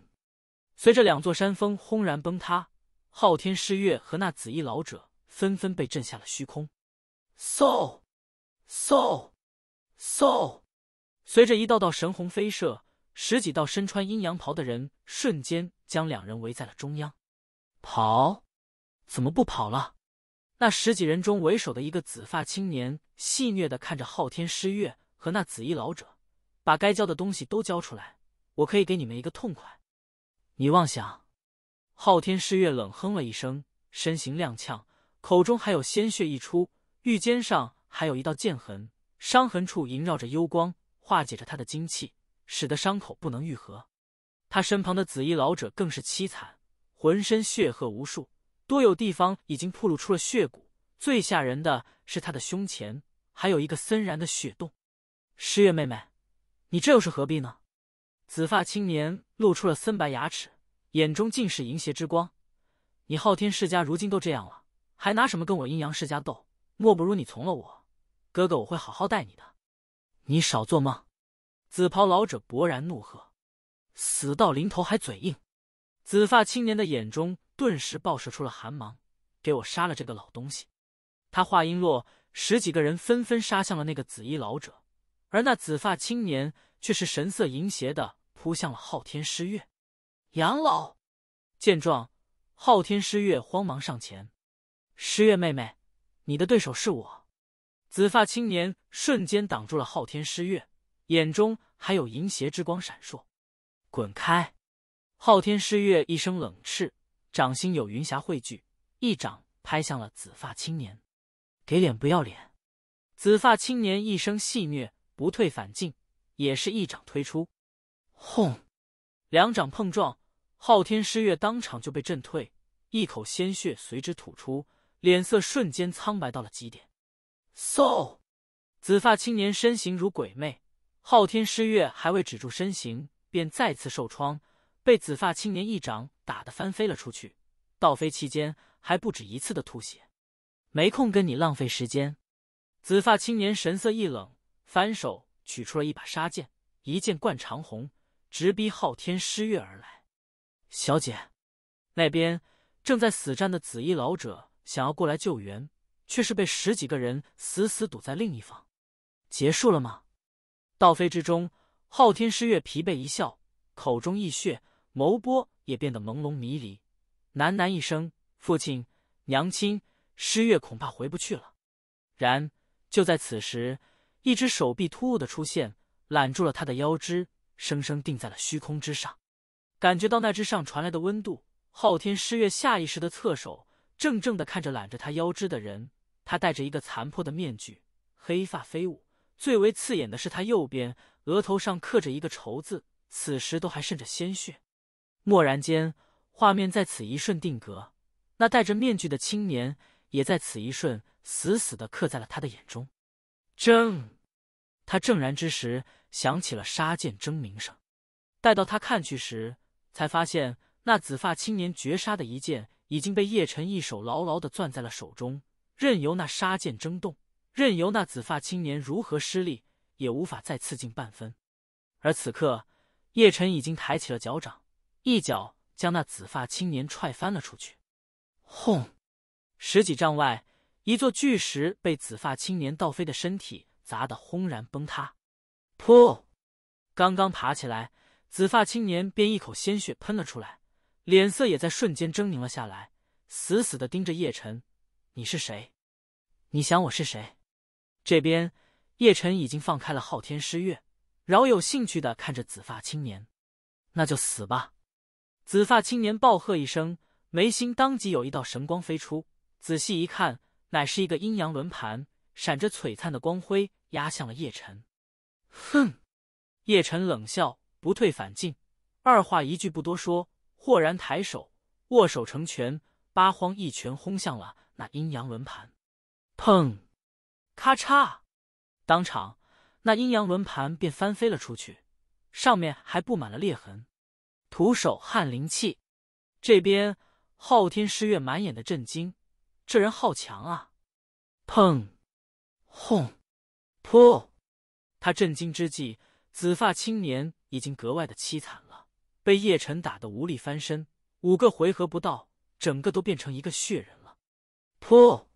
随着两座山峰轰然崩塌，昊天师月和那紫衣老者纷纷被震下了虚空。嗖！嗖！嗖！随着一道道神虹飞射，十几道身穿阴阳袍的人瞬间将两人围在了中央。跑？怎么不跑了？那十几人中为首的一个紫发青年。戏谑的看着昊天师月和那紫衣老者，把该交的东西都交出来，我可以给你们一个痛快。你妄想！昊天师月冷哼了一声，身形踉跄，口中还有鲜血溢出，玉肩上还有一道剑痕，伤痕处萦绕着幽光，化解着他的精气，使得伤口不能愈合。他身旁的紫衣老者更是凄惨，浑身血痕无数，多有地方已经暴露出了血骨。最吓人的是他的胸前。还有一个森然的雪洞，诗月妹妹，你这又是何必呢？紫发青年露出了森白牙齿，眼中尽是淫邪之光。你昊天世家如今都这样了，还拿什么跟我阴阳世家斗？莫不如你从了我，哥哥，我会好好待你的。你少做梦！紫袍老者勃然怒喝：“死到临头还嘴硬！”紫发青年的眼中顿时爆射出了寒芒，给我杀了这个老东西！他话音落。十几个人纷纷杀向了那个紫衣老者，而那紫发青年却是神色淫邪的扑向了昊天师月。杨老见状，昊天师月慌忙上前：“诗月妹妹，你的对手是我。”紫发青年瞬间挡住了昊天师月，眼中还有淫邪之光闪烁。“滚开！”昊天师月一声冷叱，掌心有云霞汇聚，一掌拍向了紫发青年。给脸不要脸！紫发青年一声戏谑，不退反进，也是一掌推出。轰！两掌碰撞，昊天师月当场就被震退，一口鲜血随之吐出，脸色瞬间苍白到了极点。嗖！紫发青年身形如鬼魅，昊天师月还未止住身形，便再次受创，被紫发青年一掌打得翻飞了出去。倒飞期间，还不止一次的吐血。没空跟你浪费时间。紫发青年神色一冷，翻手取出了一把杀剑，一剑贯长虹，直逼昊天师月而来。小姐，那边正在死战的紫衣老者想要过来救援，却是被十几个人死死堵在另一方。结束了吗？倒飞之中，昊天师月疲惫一笑，口中溢血，眸波也变得朦胧迷离，喃喃一声：“父亲，娘亲。”诗月恐怕回不去了。然，就在此时，一只手臂突兀的出现，揽住了他的腰肢，生生定在了虚空之上。感觉到那只上传来的温度，昊天诗月下意识的侧手，怔怔的看着揽着他腰肢的人。他戴着一个残破的面具，黑发飞舞，最为刺眼的是他右边额头上刻着一个愁字，此时都还渗着鲜血。蓦然间，画面在此一瞬定格。那戴着面具的青年。也在此一瞬，死死的刻在了他的眼中。铮，他怔然之时，响起了杀剑争鸣声。待到他看去时，才发现那紫发青年绝杀的一剑已经被叶辰一手牢牢的攥在了手中，任由那杀剑争动，任由那紫发青年如何施力，也无法再刺进半分。而此刻，叶辰已经抬起了脚掌，一脚将那紫发青年踹翻了出去。轰！十几丈外，一座巨石被紫发青年倒飞的身体砸得轰然崩塌。噗！刚刚爬起来，紫发青年便一口鲜血喷了出来，脸色也在瞬间狰狞了下来，死死的盯着叶辰：“你是谁？你想我是谁？”这边，叶辰已经放开了昊天诗月，饶有兴趣的看着紫发青年：“那就死吧！”紫发青年暴喝一声，眉心当即有一道神光飞出。仔细一看，乃是一个阴阳轮盘，闪着璀璨的光辉，压向了叶辰。哼！叶辰冷笑，不退反进，二话一句不多说，豁然抬手，握手成拳，八荒一拳轰向了那阴阳轮盘。砰！咔嚓！当场，那阴阳轮盘便翻飞了出去，上面还布满了裂痕。徒手撼灵气，这边昊天师月满眼的震惊。这人好强啊！砰，轰，噗！他震惊之际，紫发青年已经格外的凄惨了，被叶辰打得无力翻身，五个回合不到，整个都变成一个血人了。噗！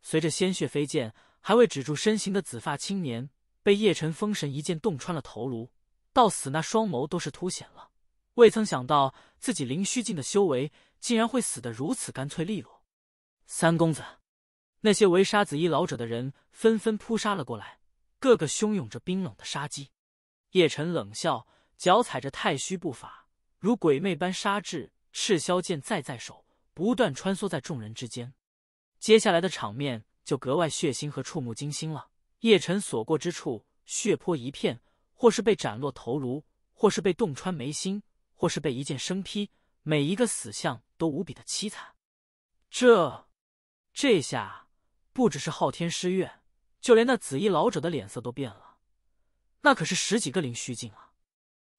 随着鲜血飞溅，还未止住身形的紫发青年被叶晨风神一剑洞穿了头颅，到死那双眸都是凸显了。未曾想到自己灵虚境的修为，竟然会死得如此干脆利落。三公子，那些围杀紫衣老者的人纷纷扑杀了过来，个个汹涌着冰冷的杀机。叶辰冷笑，脚踩着太虚步伐，如鬼魅般杀至。赤霄剑在在手，不断穿梭在众人之间。接下来的场面就格外血腥和触目惊心了。叶辰所过之处，血泊一片，或是被斩落头颅，或是被洞穿眉心，或是被一剑生劈，每一个死相都无比的凄惨。这。这下，不只是昊天失院，就连那紫衣老者的脸色都变了。那可是十几个灵虚境啊，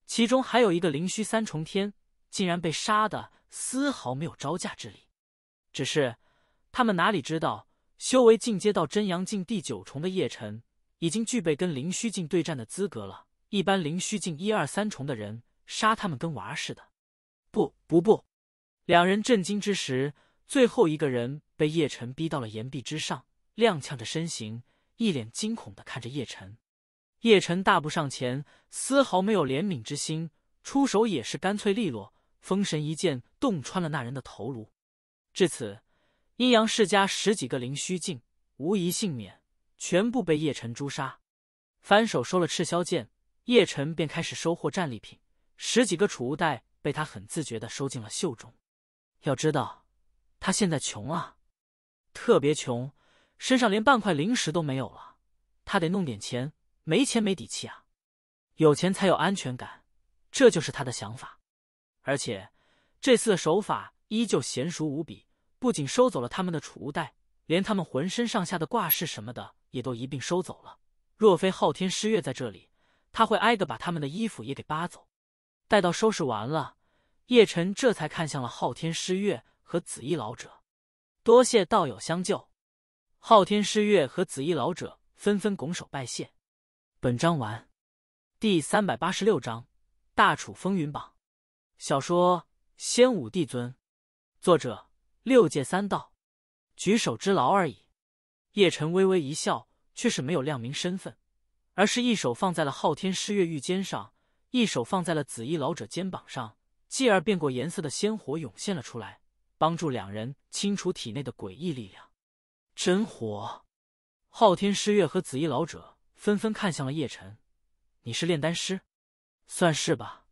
其中还有一个灵虚三重天，竟然被杀的丝毫没有招架之力。只是他们哪里知道，修为进阶到真阳境第九重的叶辰，已经具备跟灵虚境对战的资格了。一般灵虚境一二三重的人，杀他们跟娃似的。不不不，两人震惊之时。最后一个人被叶辰逼到了岩壁之上，踉跄着身形，一脸惊恐的看着叶辰。叶辰大步上前，丝毫没有怜悯之心，出手也是干脆利落，风神一剑洞穿了那人的头颅。至此，阴阳世家十几个灵虚境无疑幸免，全部被叶辰诛杀。翻手收了赤霄剑，叶辰便开始收获战利品，十几个储物袋被他很自觉的收进了袖中。要知道。他现在穷啊，特别穷，身上连半块零食都没有了。他得弄点钱，没钱没底气啊，有钱才有安全感，这就是他的想法。而且这次的手法依旧娴熟无比，不仅收走了他们的储物袋，连他们浑身上下的挂饰什么的也都一并收走了。若非昊天师月在这里，他会挨个把他们的衣服也给扒走。待到收拾完了，叶辰这才看向了昊天师月。和紫衣老者，多谢道友相救！昊天师月和紫衣老者纷纷拱手拜谢。本章完。第三百八十六章大楚风云榜。小说《仙武帝尊》，作者六界三道。举手之劳而已。叶辰微微一笑，却是没有亮明身份，而是一手放在了昊天师月玉肩上，一手放在了紫衣老者肩膀上，继而变过颜色的仙火涌现了出来。帮助两人清除体内的诡异力量。真火，昊天师月和紫衣老者纷纷看向了叶辰，你是炼丹师？算是吧。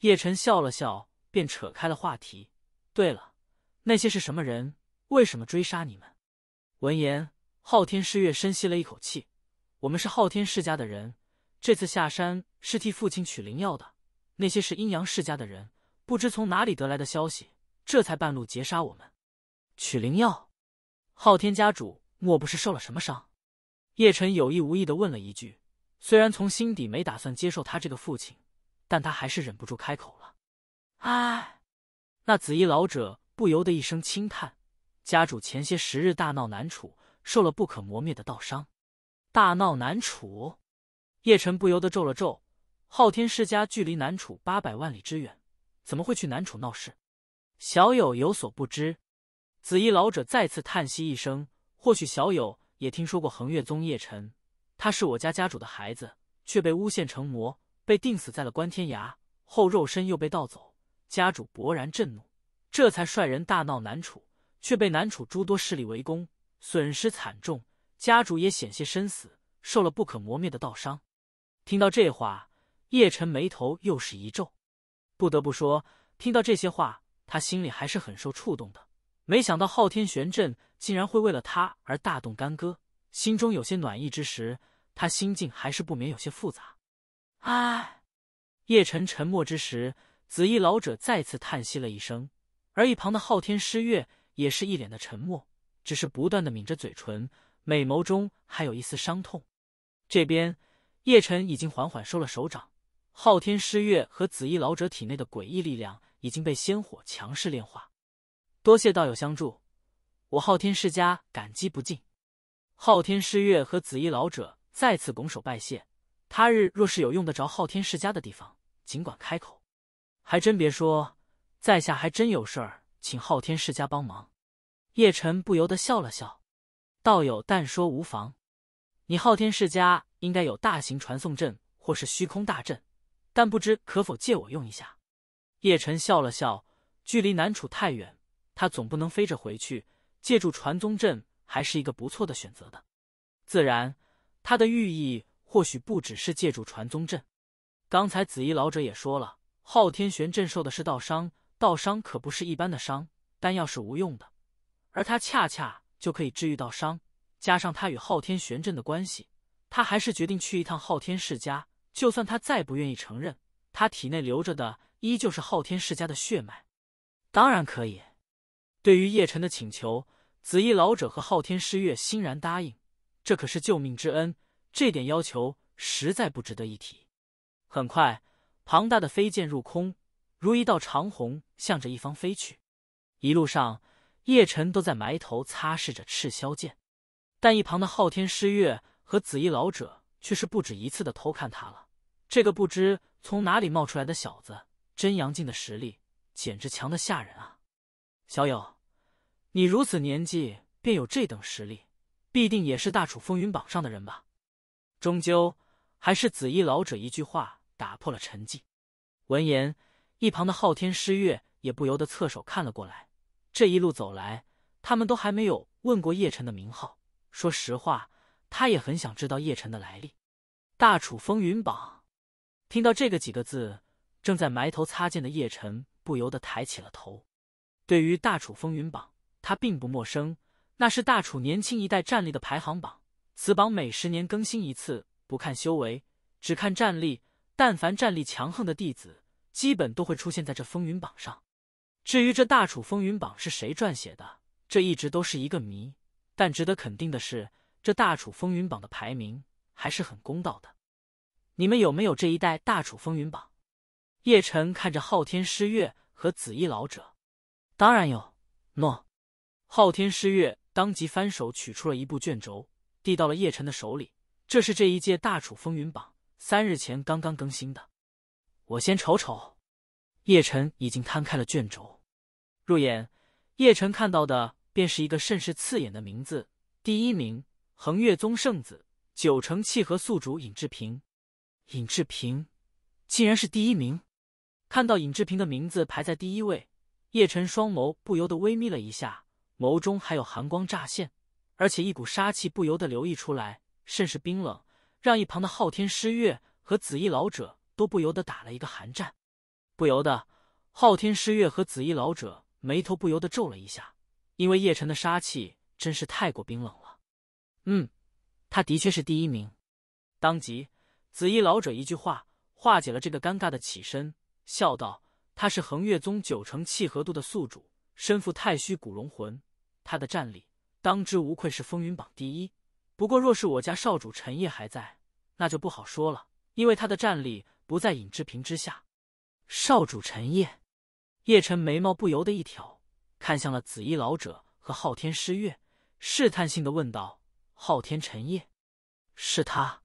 叶辰笑了笑，便扯开了话题。对了，那些是什么人？为什么追杀你们？闻言，昊天师月深吸了一口气：“我们是昊天世家的人，这次下山是替父亲取灵药的。那些是阴阳世家的人，不知从哪里得来的消息。”这才半路截杀我们，取灵药。昊天家主莫不是受了什么伤？叶辰有意无意的问了一句，虽然从心底没打算接受他这个父亲，但他还是忍不住开口了。唉，那紫衣老者不由得一声轻叹：“家主前些时日大闹南楚，受了不可磨灭的道伤。”大闹南楚？叶辰不由得皱了皱。昊天世家距离南楚八百万里之远，怎么会去南楚闹事？小友有所不知，紫衣老者再次叹息一声。或许小友也听说过恒月宗叶辰，他是我家家主的孩子，却被诬陷成魔，被定死在了关天涯，后肉身又被盗走。家主勃然震怒，这才率人大闹南楚，却被南楚诸多势力围攻，损失惨重，家主也险些身死，受了不可磨灭的道伤。听到这话，叶辰眉头又是一皱。不得不说，听到这些话。他心里还是很受触动的，没想到昊天玄阵竟然会为了他而大动干戈，心中有些暖意之时，他心境还是不免有些复杂。唉，叶辰沉默之时，紫衣老者再次叹息了一声，而一旁的昊天师月也是一脸的沉默，只是不断的抿着嘴唇，美眸中还有一丝伤痛。这边叶辰已经缓缓收了手掌，昊天师月和紫衣老者体内的诡异力量。已经被仙火强势炼化，多谢道友相助，我昊天世家感激不尽。昊天世月和紫衣老者再次拱手拜谢，他日若是有用得着昊天世家的地方，尽管开口。还真别说，在下还真有事儿请昊天世家帮忙。叶辰不由得笑了笑，道友但说无妨，你昊天世家应该有大型传送阵或是虚空大阵，但不知可否借我用一下。叶辰笑了笑，距离南楚太远，他总不能飞着回去，借助传宗阵还是一个不错的选择的。自然，他的寓意或许不只是借助传宗阵。刚才紫衣老者也说了，昊天玄阵受的是道伤，道伤可不是一般的伤，丹药是无用的，而他恰恰就可以治愈道伤。加上他与昊天玄阵的关系，他还是决定去一趟昊天世家。就算他再不愿意承认，他体内留着的。依旧是昊天世家的血脉，当然可以。对于叶辰的请求，紫衣老者和昊天师月欣然答应。这可是救命之恩，这点要求实在不值得一提。很快，庞大的飞剑入空，如一道长虹，向着一方飞去。一路上，叶辰都在埋头擦拭着赤霄剑，但一旁的昊天师月和紫衣老者却是不止一次的偷看他了。这个不知从哪里冒出来的小子。真阳境的实力简直强的吓人啊！小友，你如此年纪便有这等实力，必定也是大楚风云榜上的人吧？终究还是紫衣老者一句话打破了沉寂。闻言，一旁的昊天诗月也不由得侧手看了过来。这一路走来，他们都还没有问过叶辰的名号。说实话，他也很想知道叶辰的来历。大楚风云榜，听到这个几个字。正在埋头擦剑的叶辰不由得抬起了头。对于大楚风云榜，他并不陌生。那是大楚年轻一代战力的排行榜，此榜每十年更新一次。不看修为，只看战力，但凡战力强横的弟子，基本都会出现在这风云榜上。至于这大楚风云榜是谁撰写的，这一直都是一个谜。但值得肯定的是，这大楚风云榜的排名还是很公道的。你们有没有这一代大楚风云榜？叶辰看着昊天师月和紫衣老者，当然有。诺，昊天师月当即翻手取出了一部卷轴，递到了叶辰的手里。这是这一届大楚风云榜三日前刚刚更新的。我先瞅瞅。叶辰已经摊开了卷轴，入眼，叶辰看到的便是一个甚是刺眼的名字：第一名，恒月宗圣子，九成契合宿主尹志平。尹志平，竟然是第一名！看到尹志平的名字排在第一位，叶辰双眸不由得微眯了一下，眸中还有寒光乍现，而且一股杀气不由得流溢出来，甚是冰冷，让一旁的昊天师月和紫衣老者都不由得打了一个寒战。不由得，昊天师月和紫衣老者眉头不由得皱了一下，因为叶辰的杀气真是太过冰冷了。嗯，他的确是第一名。当即，紫衣老者一句话化解了这个尴尬的，起身。笑道：“他是恒月宗九成契合度的宿主，身负太虚古龙魂，他的战力当之无愧是风云榜第一。不过，若是我家少主陈烨还在，那就不好说了，因为他的战力不在尹志平之下。”少主陈烨，叶辰眉毛不由得一挑，看向了紫衣老者和昊天师月，试探性的问道：“昊天陈烨，是他？”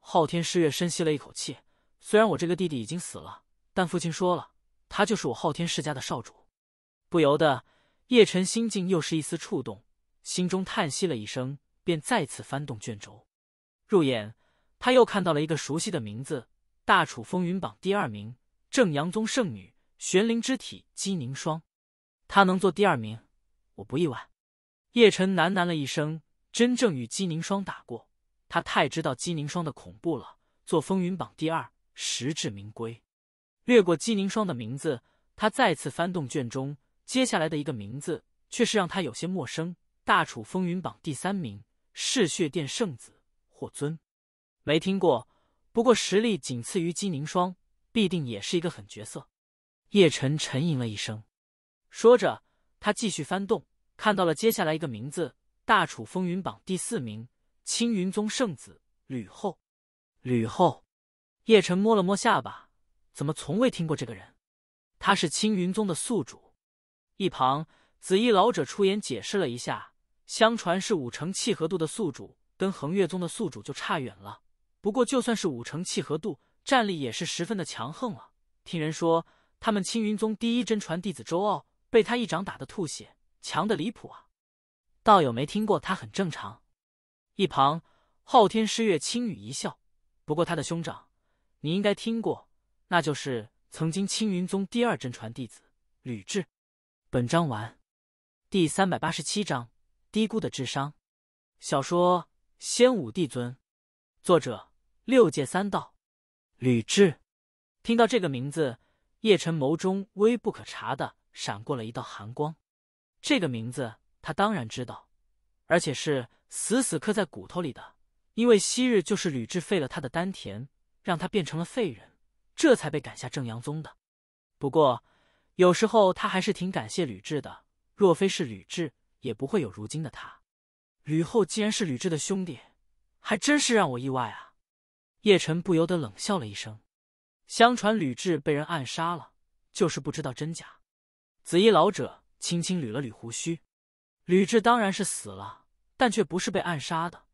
昊天师月深吸了一口气，虽然我这个弟弟已经死了。但父亲说了，他就是我昊天世家的少主。不由得，叶辰心境又是一丝触动，心中叹息了一声，便再次翻动卷轴。入眼，他又看到了一个熟悉的名字——大楚风云榜第二名，正阳宗圣女玄灵之体姬凝霜。她能做第二名，我不意外。叶辰喃喃了一声：“真正与姬凝霜打过，他太知道姬凝霜的恐怖了。做风云榜第二，实至名归。”略过姬凝霜的名字，他再次翻动卷中，接下来的一个名字却是让他有些陌生。大楚风云榜第三名，嗜血殿圣子霍尊，没听过。不过实力仅次于姬凝霜，必定也是一个狠角色。叶辰沉吟了一声，说着，他继续翻动，看到了接下来一个名字：大楚风云榜第四名，青云宗圣子吕后。吕后，叶辰摸了摸下巴。怎么从未听过这个人？他是青云宗的宿主。一旁紫衣老者出言解释了一下：相传是五成契合度的宿主，跟恒月宗的宿主就差远了。不过就算是五成契合度，战力也是十分的强横了。听人说，他们青云宗第一真传弟子周傲被他一掌打得吐血，强的离谱啊！道友没听过他很正常。一旁昊天师月轻语一笑，不过他的兄长，你应该听过。那就是曾经青云宗第二真传弟子吕雉。本章完。第三百八十七章：低估的智商。小说《仙武帝尊》，作者：六界三道。吕雉，听到这个名字，叶辰眸中微不可察的闪过了一道寒光。这个名字他当然知道，而且是死死刻在骨头里的，因为昔日就是吕雉废了他的丹田，让他变成了废人。这才被赶下正阳宗的。不过，有时候他还是挺感谢吕雉的。若非是吕雉，也不会有如今的他。吕后既然是吕雉的兄弟，还真是让我意外啊！叶辰不由得冷笑了一声。相传吕雉被人暗杀了，就是不知道真假。紫衣老者轻轻捋了捋胡须，吕雉当然是死了，但却不是被暗杀的。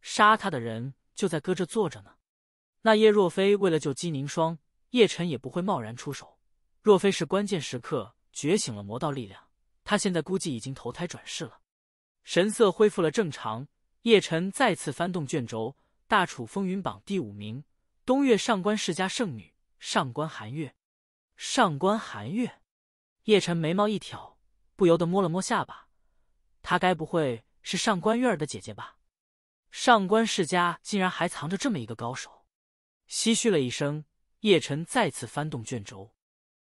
杀他的人就在搁这坐着呢。那叶若飞为了救姬凝霜，叶晨也不会贸然出手。若非是关键时刻觉醒了魔道力量，他现在估计已经投胎转世了。神色恢复了正常，叶晨再次翻动卷轴，大楚风云榜第五名，东岳上官世家圣女上官寒月。上官寒月，叶晨眉毛一挑，不由得摸了摸下巴，他该不会是上官月儿的姐姐吧？上官世家竟然还藏着这么一个高手！唏嘘了一声，叶辰再次翻动卷轴，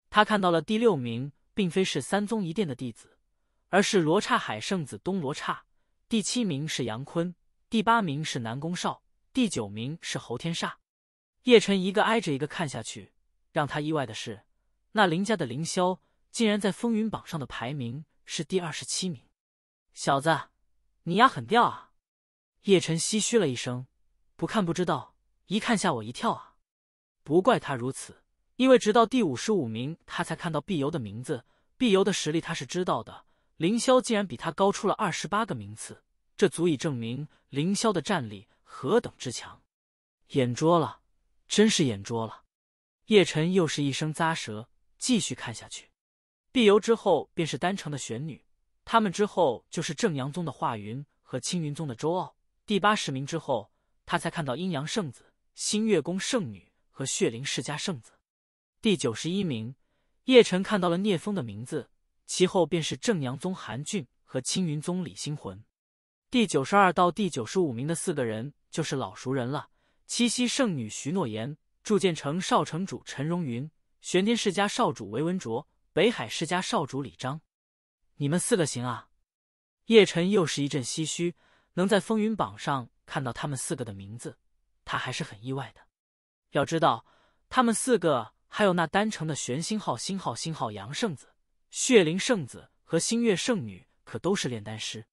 他看到了第六名并非是三宗一殿的弟子，而是罗刹海圣子东罗刹。第七名是杨坤，第八名是南宫少，第九名是侯天煞。叶晨一个挨着一个看下去，让他意外的是，那林家的凌霄竟然在风云榜上的排名是第二十七名。小子，你丫很吊啊！叶晨唏嘘了一声，不看不知道。一看吓我一跳啊！不怪他如此，因为直到第五十五名他才看到碧游的名字。碧游的实力他是知道的，凌霄竟然比他高出了二十八个名次，这足以证明凌霄的战力何等之强。眼拙了，真是眼拙了！叶辰又是一声咂舌，继续看下去。碧游之后便是丹城的玄女，他们之后就是正阳宗的华云和青云宗的周傲。第八十名之后，他才看到阴阳圣子。新月宫圣女和血灵世家圣子，第九十一名，叶晨看到了聂风的名字，其后便是正阳宗韩俊和青云宗李星魂。第九十二到第九十五名的四个人就是老熟人了：七夕圣女徐诺言、铸剑城少城主陈荣云、玄天世家少主韦文卓、北海世家少主李章。你们四个行啊！叶晨又是一阵唏嘘，能在风云榜上看到他们四个的名字。他还是很意外的，要知道，他们四个还有那丹城的玄星号、星号、星号杨圣子、血灵圣子和星月圣女，可都是炼丹师。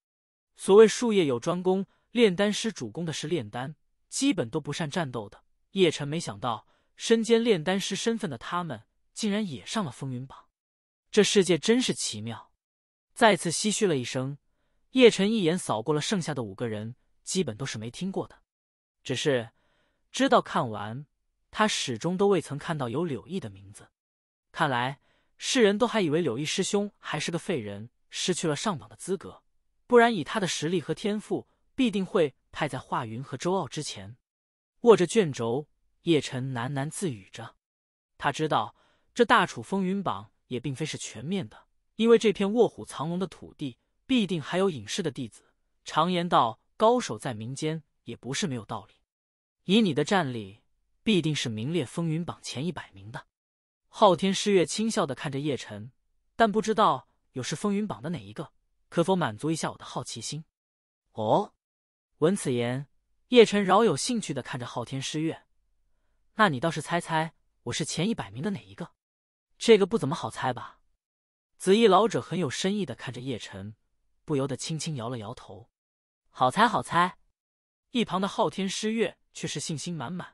所谓术业有专攻，炼丹师主攻的是炼丹，基本都不善战斗的。叶辰没想到，身兼炼丹师身份的他们，竟然也上了风云榜。这世界真是奇妙！再次唏嘘了一声，叶辰一眼扫过了剩下的五个人，基本都是没听过的，只是。知道看完，他始终都未曾看到有柳毅的名字。看来世人都还以为柳毅师兄还是个废人，失去了上榜的资格。不然以他的实力和天赋，必定会派在华云和周傲之前。握着卷轴，叶辰喃喃自语着。他知道这大楚风云榜也并非是全面的，因为这片卧虎藏龙的土地，必定还有隐士的弟子。常言道，高手在民间，也不是没有道理。以你的战力，必定是名列风云榜前一百名的。昊天师月轻笑的看着叶辰，但不知道有是风云榜的哪一个，可否满足一下我的好奇心？哦。闻此言，叶辰饶有兴趣的看着昊天师月。那你倒是猜猜我是前一百名的哪一个？这个不怎么好猜吧？紫衣老者很有深意的看着叶辰，不由得轻轻摇了摇头。好猜好猜。一旁的昊天师月。却是信心满满，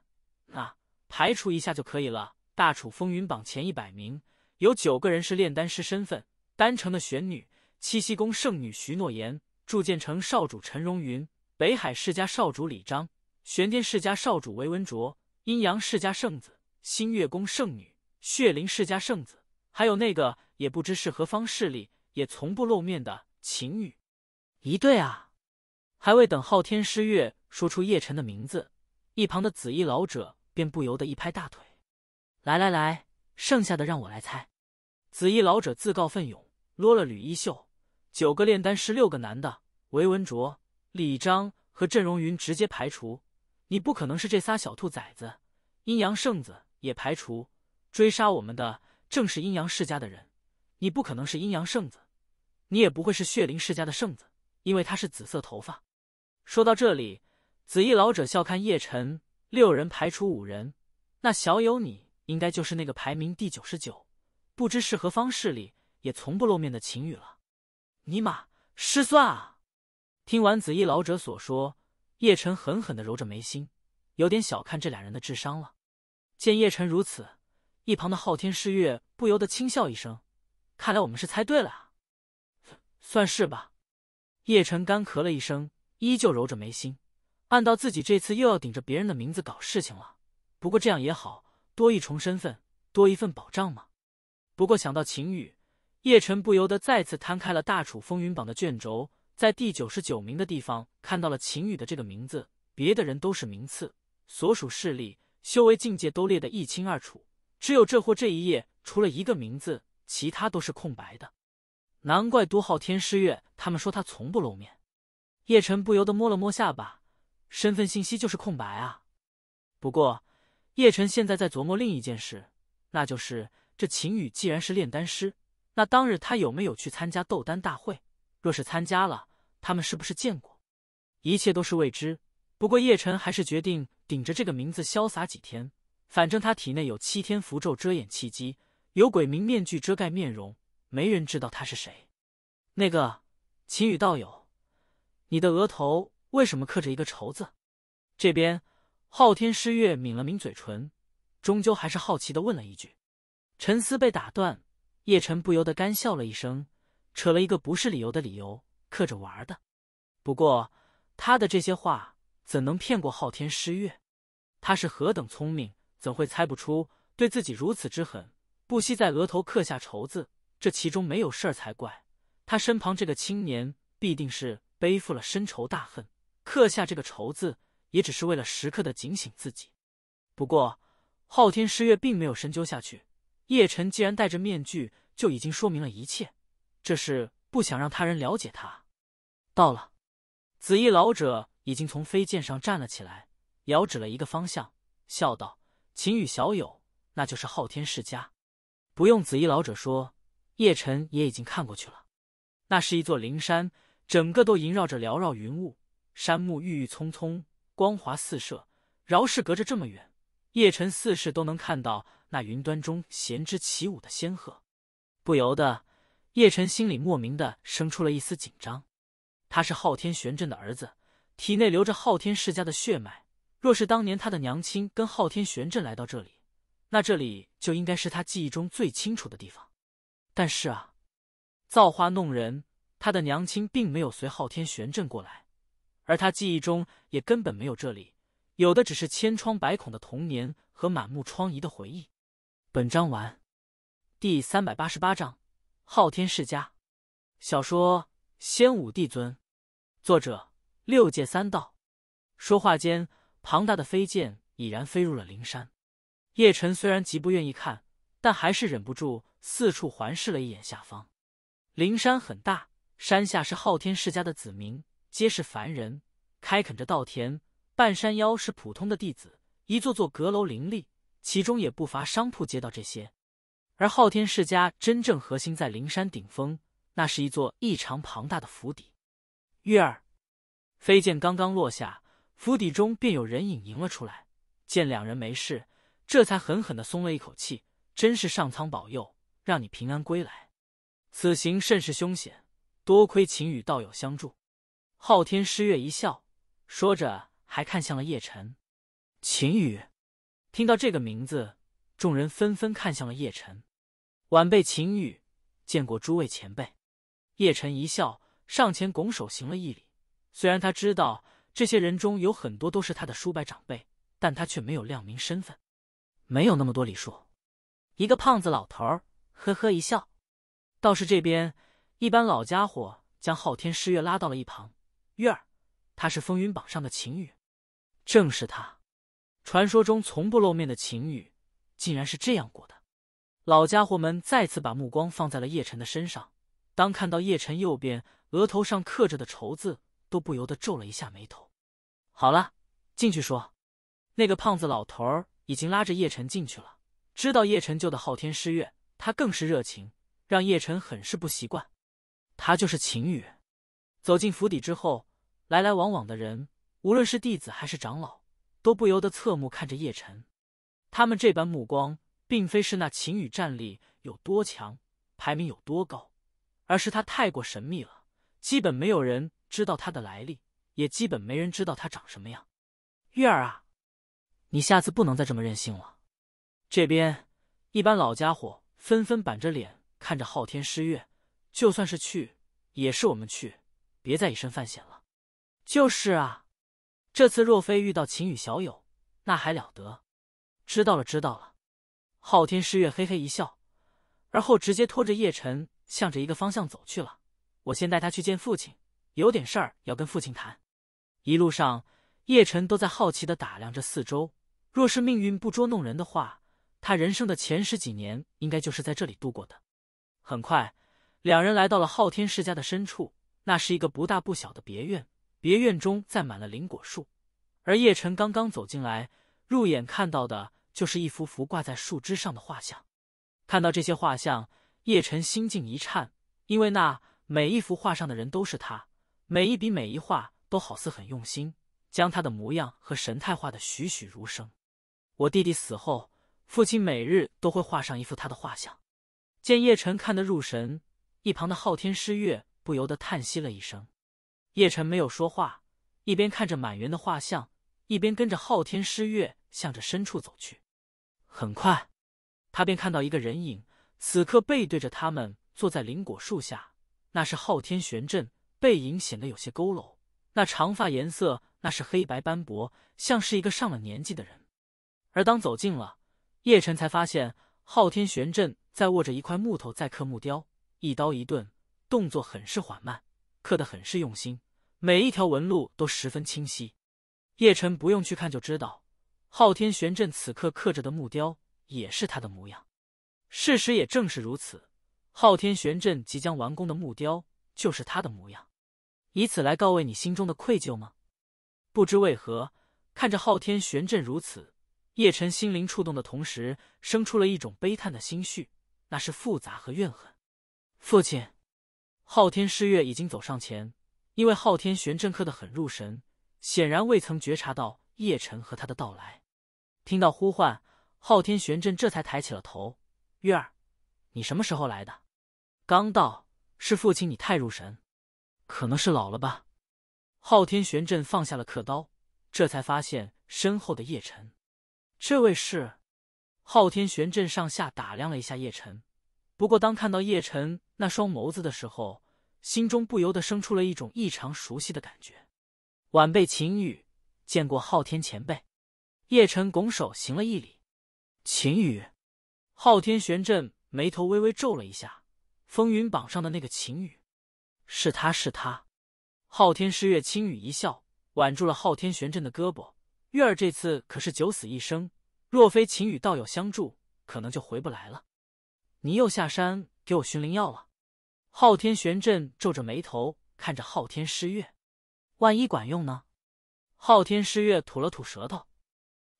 那排除一下就可以了。大楚风云榜前一百名，有九个人是炼丹师身份：丹城的玄女、七夕宫圣女徐诺言、铸剑城少主陈荣云、北海世家少主李章、玄天世家少主韦文卓、阴阳世家圣子、新月宫圣女、血灵世家圣子，还有那个也不知是何方势力，也从不露面的秦羽。一对啊！还未等昊天师月说出叶辰的名字。一旁的紫衣老者便不由得一拍大腿：“来来来，剩下的让我来猜。”紫衣老者自告奋勇，撸了吕衣袖：“九个炼丹师，六个男的，韦文卓、李章和郑荣云直接排除。你不可能是这仨小兔崽子。阴阳圣子也排除。追杀我们的正是阴阳世家的人，你不可能是阴阳圣子，你也不会是血灵世家的圣子，因为他是紫色头发。”说到这里。紫衣老者笑看叶辰，六人排除五人，那小友你应该就是那个排名第九十九，不知是何方势力，也从不露面的秦羽了。尼玛，失算啊！听完紫衣老者所说，叶辰狠狠的揉着眉心，有点小看这俩人的智商了。见叶辰如此，一旁的昊天师月不由得轻笑一声，看来我们是猜对了啊，算是吧。叶辰干咳了一声，依旧揉着眉心。按道自己这次又要顶着别人的名字搞事情了，不过这样也好，多一重身份，多一份保障嘛。不过想到秦羽，叶辰不由得再次摊开了《大楚风云榜》的卷轴，在第九十九名的地方看到了秦羽的这个名字。别的人都是名次、所属势力、修为境界都列得一清二楚，只有这货这一页除了一个名字，其他都是空白的。难怪都浩天师月他们说他从不露面。叶辰不由得摸了摸下巴。身份信息就是空白啊！不过叶晨现在在琢磨另一件事，那就是这秦宇既然是炼丹师，那当日他有没有去参加斗丹大会？若是参加了，他们是不是见过？一切都是未知。不过叶晨还是决定顶着这个名字潇洒几天，反正他体内有七天符咒遮掩气机，有鬼名面具遮盖面容，没人知道他是谁。那个秦宇道友，你的额头。为什么刻着一个仇字？这边昊天师月抿了抿嘴唇，终究还是好奇的问了一句。沉思被打断，叶辰不由得干笑了一声，扯了一个不是理由的理由：“刻着玩的。”不过他的这些话怎能骗过昊天师月？他是何等聪明，怎会猜不出对自己如此之狠，不惜在额头刻下仇字？这其中没有事儿才怪。他身旁这个青年必定是背负了深仇大恨。刻下这个仇字，也只是为了时刻的警醒自己。不过，昊天师月并没有深究下去。叶辰既然戴着面具，就已经说明了一切。这是不想让他人了解他。到了，紫衣老者已经从飞剑上站了起来，遥指了一个方向，笑道：“秦雨小友，那就是昊天世家。”不用紫衣老者说，叶辰也已经看过去了。那是一座灵山，整个都萦绕着缭绕云雾。山木郁郁葱葱，光华四射。饶是隔着这么远，叶辰四世都能看到那云端中闲之起舞的仙鹤。不由得，叶辰心里莫名的生出了一丝紧张。他是昊天玄阵的儿子，体内流着昊天世家的血脉。若是当年他的娘亲跟昊天玄阵来到这里，那这里就应该是他记忆中最清楚的地方。但是啊，造化弄人，他的娘亲并没有随昊天玄阵过来。而他记忆中也根本没有这里，有的只是千疮百孔的童年和满目疮痍的回忆。本章完，第三百八十八章：昊天世家。小说《仙武帝尊》，作者：六界三道。说话间，庞大的飞剑已然飞入了灵山。叶辰虽然极不愿意看，但还是忍不住四处环视了一眼下方。灵山很大，山下是昊天世家的子民。皆是凡人，开垦着稻田。半山腰是普通的弟子，一座座阁楼林立，其中也不乏商铺街道这些。而昊天世家真正核心在灵山顶峰，那是一座异常庞大的府邸。月儿，飞剑刚刚落下，府邸中便有人影迎了出来。见两人没事，这才狠狠的松了一口气。真是上苍保佑，让你平安归来。此行甚是凶险，多亏秦羽道友相助。昊天师月一笑，说着还看向了叶晨。秦羽听到这个名字，众人纷纷看向了叶晨。晚辈秦羽见过诸位前辈。叶晨一笑，上前拱手行了一礼。虽然他知道这些人中有很多都是他的叔伯长辈，但他却没有亮明身份，没有那么多礼数。一个胖子老头儿呵呵一笑。倒是这边，一帮老家伙将昊天师月拉到了一旁。月儿，她是风云榜上的秦羽，正是她。传说中从不露面的秦羽，竟然是这样过的。老家伙们再次把目光放在了叶辰的身上，当看到叶辰右边额头上刻着的仇字，都不由得皱了一下眉头。好了，进去说。那个胖子老头儿已经拉着叶辰进去了。知道叶辰救的昊天师月，他更是热情，让叶辰很是不习惯。他就是秦羽。走进府邸之后。来来往往的人，无论是弟子还是长老，都不由得侧目看着叶晨。他们这般目光，并非是那秦羽战力有多强，排名有多高，而是他太过神秘了，基本没有人知道他的来历，也基本没人知道他长什么样。月儿啊，你下次不能再这么任性了。这边，一般老家伙纷纷板着脸看着昊天诗月，就算是去，也是我们去，别再以身犯险了。就是啊，这次若非遇到秦雨小友，那还了得？知道了，知道了。昊天师月嘿嘿一笑，而后直接拖着叶辰向着一个方向走去了。我先带他去见父亲，有点事儿要跟父亲谈。一路上，叶晨都在好奇的打量着四周。若是命运不捉弄人的话，他人生的前十几年应该就是在这里度过的。很快，两人来到了昊天世家的深处，那是一个不大不小的别院。别院中栽满了灵果树，而叶辰刚刚走进来，入眼看到的就是一幅幅挂在树枝上的画像。看到这些画像，叶辰心境一颤，因为那每一幅画上的人都是他，每一笔每一画都好似很用心，将他的模样和神态画得栩栩如生。我弟弟死后，父亲每日都会画上一幅他的画像。见叶辰看得入神，一旁的昊天师月不由得叹息了一声。叶辰没有说话，一边看着满园的画像，一边跟着昊天诗月向着深处走去。很快，他便看到一个人影，此刻背对着他们坐在灵果树下。那是昊天玄阵，背影显得有些佝偻。那长发颜色那是黑白斑驳，像是一个上了年纪的人。而当走近了，叶辰才发现昊天玄阵在握着一块木头在刻木雕，一刀一顿，动作很是缓慢。刻的很是用心，每一条纹路都十分清晰。叶辰不用去看就知道，昊天玄阵此刻刻着的木雕也是他的模样。事实也正是如此，昊天玄阵即将完工的木雕就是他的模样。以此来告慰你心中的愧疚吗？不知为何，看着昊天玄阵如此，叶辰心灵触动的同时，生出了一种悲叹的心绪，那是复杂和怨恨。父亲。昊天师月已经走上前，因为昊天玄阵刻得很入神，显然未曾觉察到叶晨和他的到来。听到呼唤，昊天玄阵这才抬起了头。月儿，你什么时候来的？刚到。是父亲，你太入神，可能是老了吧。昊天玄阵放下了刻刀，这才发现身后的叶晨。这位是？昊天玄阵上下打量了一下叶晨，不过当看到叶晨。那双眸子的时候，心中不由得生出了一种异常熟悉的感觉。晚辈秦羽见过昊天前辈。叶辰拱手行了一礼。秦羽，昊天玄阵，眉头微微皱了一下。风云榜上的那个秦羽，是他是他。昊天师月轻语一笑，挽住了昊天玄阵的胳膊。月儿这次可是九死一生，若非秦羽道友相助，可能就回不来了。你又下山给我寻灵药了？昊天玄阵皱着眉头看着昊天师月，万一管用呢？昊天师月吐了吐舌头，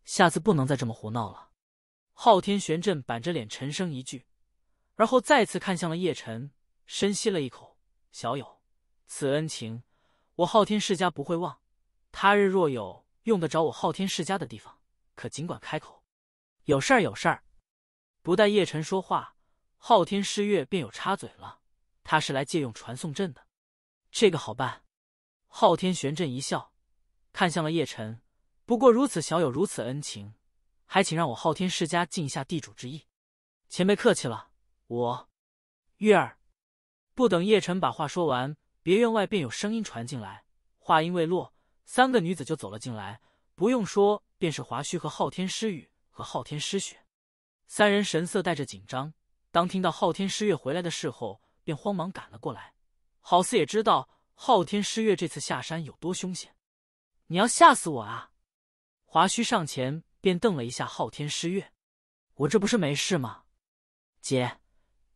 下次不能再这么胡闹了。昊天玄阵板着脸沉声一句，而后再次看向了叶辰，深吸了一口：“小友，此恩情我昊天世家不会忘，他日若有用得着我昊天世家的地方，可尽管开口。”有事儿有事儿。不待叶辰说话，昊天师月便有插嘴了。他是来借用传送阵的，这个好办。昊天玄阵一笑，看向了叶辰。不过如此，小友如此恩情，还请让我昊天世家尽一下地主之谊。前辈客气了。我月儿不等叶辰把话说完，别院外便有声音传进来。话音未落，三个女子就走了进来。不用说，便是华胥和昊天诗雨和昊天诗雪。三人神色带着紧张。当听到昊天诗月回来的事后。便慌忙赶了过来，好似也知道昊天师月这次下山有多凶险。你要吓死我啊！华胥上前便瞪了一下昊天师月。我这不是没事吗？姐，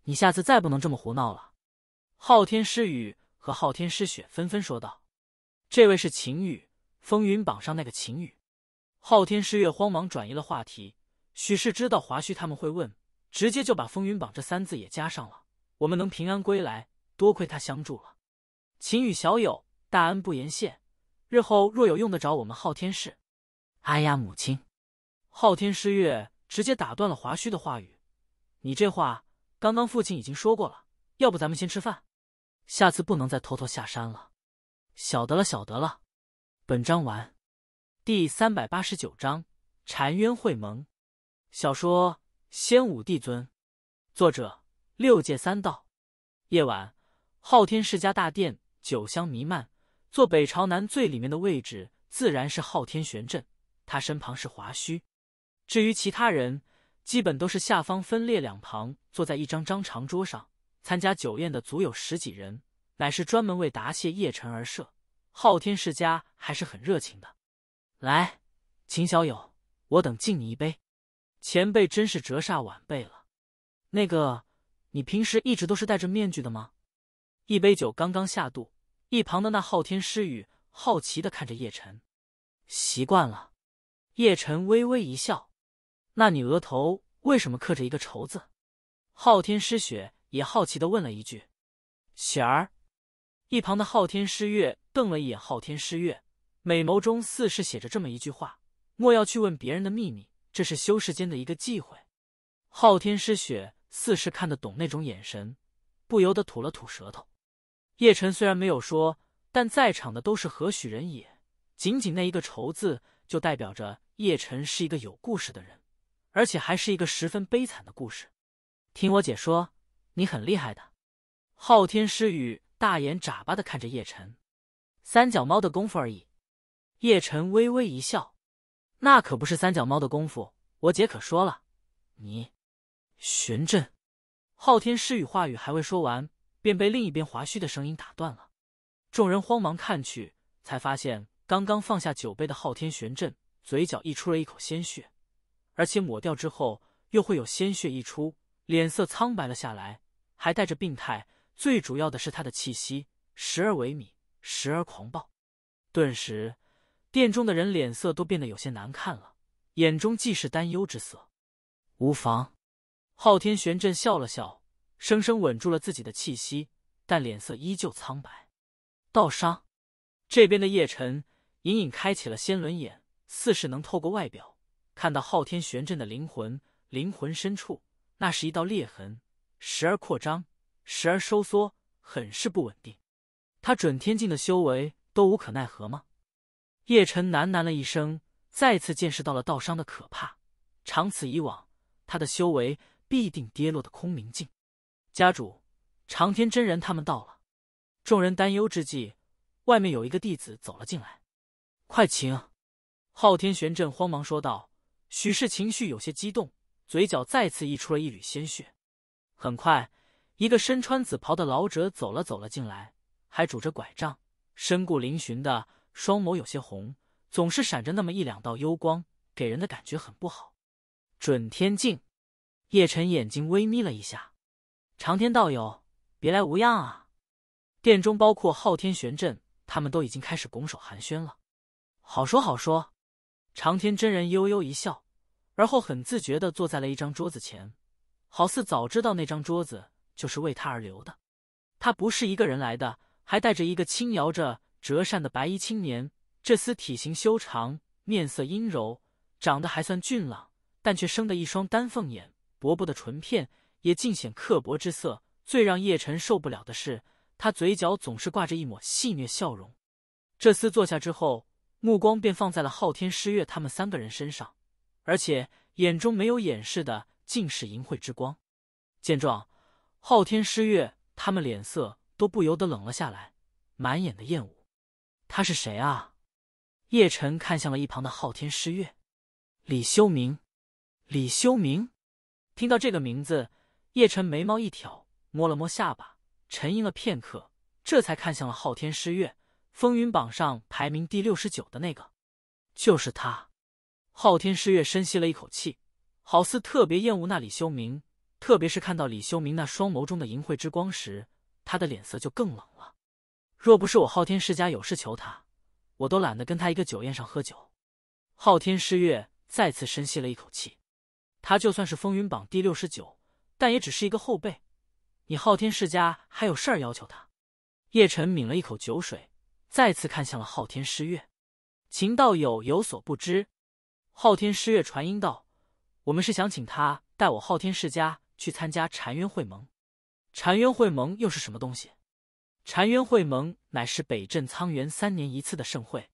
你下次再不能这么胡闹了。昊天师雨和昊天师雪纷纷说道：“这位是秦雨，风云榜上那个秦雨。”昊天师月慌忙转移了话题，许是知道华胥他们会问，直接就把风云榜这三字也加上了。我们能平安归来，多亏他相助了。秦与小友，大恩不言谢，日后若有用得着我们昊天氏，哎呀，母亲，昊天师月直接打断了华胥的话语：“你这话刚刚父亲已经说过了，要不咱们先吃饭，下次不能再偷偷下山了。”晓得了，晓得了。本章完，第三百八十九章禅渊会盟。小说《仙武帝尊》，作者。六界三道，夜晚，昊天世家大殿酒香弥漫。坐北朝南最里面的位置自然是昊天玄阵，他身旁是华胥。至于其他人，基本都是下方分列两旁，坐在一张张长桌上。参加酒宴的足有十几人，乃是专门为答谢叶辰而设。昊天世家还是很热情的。来，秦小友，我等敬你一杯。前辈真是折煞晚辈了。那个。你平时一直都是戴着面具的吗？一杯酒刚刚下肚，一旁的那昊天诗雨好奇的看着叶辰，习惯了，叶晨微微一笑。那你额头为什么刻着一个愁字？昊天诗雪也好奇的问了一句。雪儿，一旁的昊天诗月瞪了一眼昊天诗月，美眸中似是写着这么一句话：莫要去问别人的秘密，这是修士间的一个忌讳。昊天诗雪。似是看得懂那种眼神，不由得吐了吐舌头。叶辰虽然没有说，但在场的都是何许人也？仅仅那一个“愁”字，就代表着叶晨是一个有故事的人，而且还是一个十分悲惨的故事。听我姐说，你很厉害的。昊天师雨大眼眨巴的看着叶晨，三脚猫的功夫而已。叶晨微微一笑，那可不是三脚猫的功夫，我姐可说了，你。玄阵，昊天诗语话语还未说完，便被另一边华胥的声音打断了。众人慌忙看去，才发现刚刚放下酒杯的昊天玄阵嘴角溢出了一口鲜血，而且抹掉之后又会有鲜血溢出，脸色苍白了下来，还带着病态。最主要的是他的气息时而萎靡，时而狂暴。顿时，殿中的人脸色都变得有些难看了，眼中既是担忧之色。无妨。昊天玄阵笑了笑，生生稳住了自己的气息，但脸色依旧苍白。道伤，这边的叶辰隐隐开启了仙轮眼，似是能透过外表看到昊天玄阵的灵魂。灵魂深处，那是一道裂痕，时而扩张，时而收缩，很是不稳定。他准天境的修为都无可奈何吗？叶辰喃喃了一声，再次见识到了道伤的可怕。长此以往，他的修为。必定跌落的空明镜，家主，长天真人他们到了。众人担忧之际，外面有一个弟子走了进来，快请！昊天玄阵慌忙说道。许氏情绪有些激动，嘴角再次溢出了一缕鲜血。很快，一个身穿紫袍的老者走了走了进来，还拄着拐杖，身故嶙峋的，双眸有些红，总是闪着那么一两道幽光，给人的感觉很不好。准天境。叶辰眼睛微眯了一下，“长天道友，别来无恙啊！”殿中包括昊天玄阵，他们都已经开始拱手寒暄了。好说好说。长天真人悠悠一笑，而后很自觉的坐在了一张桌子前，好似早知道那张桌子就是为他而留的。他不是一个人来的，还带着一个轻摇着折扇的白衣青年。这厮体型修长，面色阴柔，长得还算俊朗，但却生得一双丹凤眼。薄薄的唇片也尽显刻薄之色。最让叶晨受不了的是，他嘴角总是挂着一抹戏谑笑容。这厮坐下之后，目光便放在了昊天诗月他们三个人身上，而且眼中没有掩饰的尽是淫秽之光。见状，昊天诗月他们脸色都不由得冷了下来，满眼的厌恶。他是谁啊？叶晨看向了一旁的昊天诗月。李修明，李修明。听到这个名字，叶辰眉毛一挑，摸了摸下巴，沉吟了片刻，这才看向了昊天师月，风云榜上排名第六十九的那个，就是他。昊天师月深吸了一口气，好似特别厌恶那李修明，特别是看到李修明那双眸中的淫秽之光时，他的脸色就更冷了。若不是我昊天世家有事求他，我都懒得跟他一个酒宴上喝酒。昊天师月再次深吸了一口气。他就算是风云榜第六十九，但也只是一个后辈。你昊天世家还有事儿要求他？叶辰抿了一口酒水，再次看向了昊天诗月。秦道友有所不知，昊天诗月传音道：“我们是想请他带我昊天世家去参加禅渊会盟。禅渊会盟又是什么东西？”禅渊会盟乃是北镇苍原三年一次的盛会。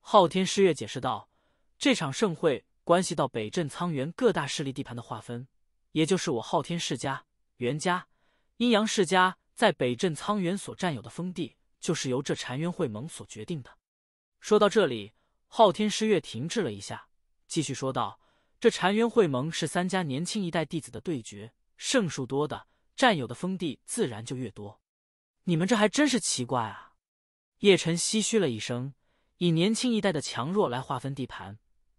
昊天诗月解释道：“这场盛会。”关系到北镇苍原各大势力地盘的划分，也就是我昊天世家、袁家、阴阳世家在北镇苍原所占有的封地，就是由这禅渊会盟所决定的。说到这里，昊天师月停滞了一下，继续说道：“这禅渊会盟是三家年轻一代弟子的对决，胜数多的占有的封地自然就越多。你们这还真是奇怪啊！”叶辰唏嘘了一声，以年轻一代的强弱来划分地盘。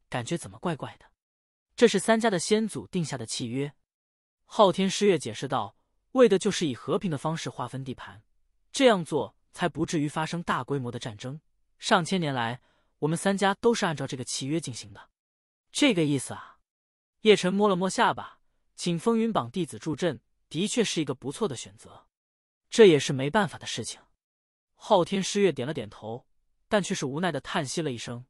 感觉怎么怪怪的？这是三家的先祖定下的契约。昊天师月解释道：“为的就是以和平的方式划分地盘，这样做才不至于发生大规模的战争。上千年来，我们三家都是按照这个契约进行的。”这个意思啊？叶辰摸了摸下巴，请风云榜弟子助阵，的确是一个不错的选择。这也是没办法的事情。昊天师月点了点头，但却是无奈的叹息了一声。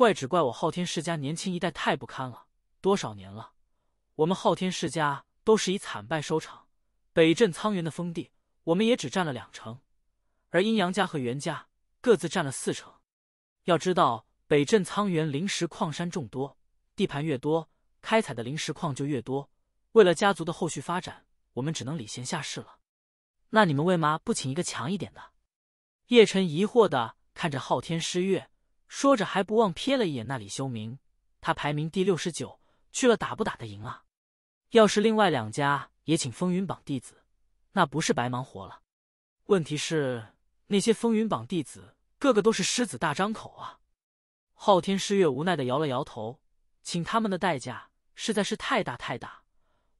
怪只怪我昊天世家年轻一代太不堪了，多少年了，我们昊天世家都是以惨败收场。北镇苍原的封地，我们也只占了两成，而阴阳家和袁家各自占了四成。要知道，北镇苍原灵石矿山众多，地盘越多，开采的灵石矿就越多。为了家族的后续发展，我们只能礼贤下士了。那你们为嘛不请一个强一点的？叶辰疑惑的看着昊天诗月。说着，还不忘瞥了一眼那李修明，他排名第六十九，去了打不打得赢啊？要是另外两家也请风云榜弟子，那不是白忙活了？问题是那些风云榜弟子个个都是狮子大张口啊！昊天师月无奈的摇了摇头，请他们的代价实在是太大太大，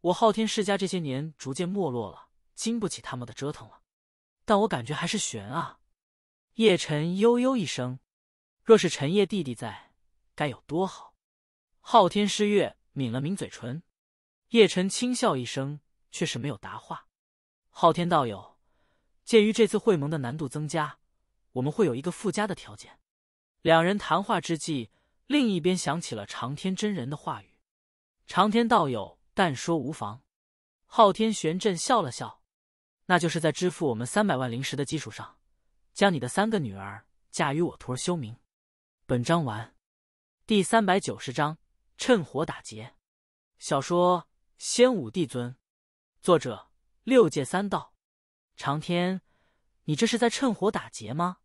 我昊天世家这些年逐渐没落了，经不起他们的折腾了。但我感觉还是悬啊！叶辰悠悠一声。若是陈烨弟弟在，该有多好！昊天师月抿了抿嘴唇，叶辰轻笑一声，却是没有答话。昊天道友，鉴于这次会盟的难度增加，我们会有一个附加的条件。两人谈话之际，另一边响起了长天真人的话语：“长天道友，但说无妨。”昊天玄震笑了笑，那就是在支付我们三百万灵石的基础上，将你的三个女儿嫁与我徒儿修明。本章完，第三百九十章趁火打劫。小说《仙武帝尊》，作者六界三道。长天，你这是在趁火打劫吗？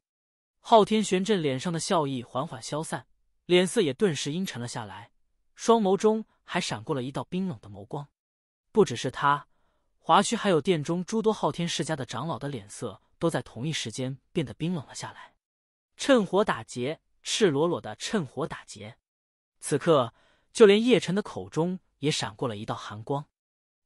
昊天玄阵脸上的笑意缓缓消散，脸色也顿时阴沉了下来，双眸中还闪过了一道冰冷的眸光。不只是他，华胥还有殿中诸多昊天世家的长老的脸色，都在同一时间变得冰冷了下来。趁火打劫。赤裸裸的趁火打劫，此刻就连叶辰的口中也闪过了一道寒光。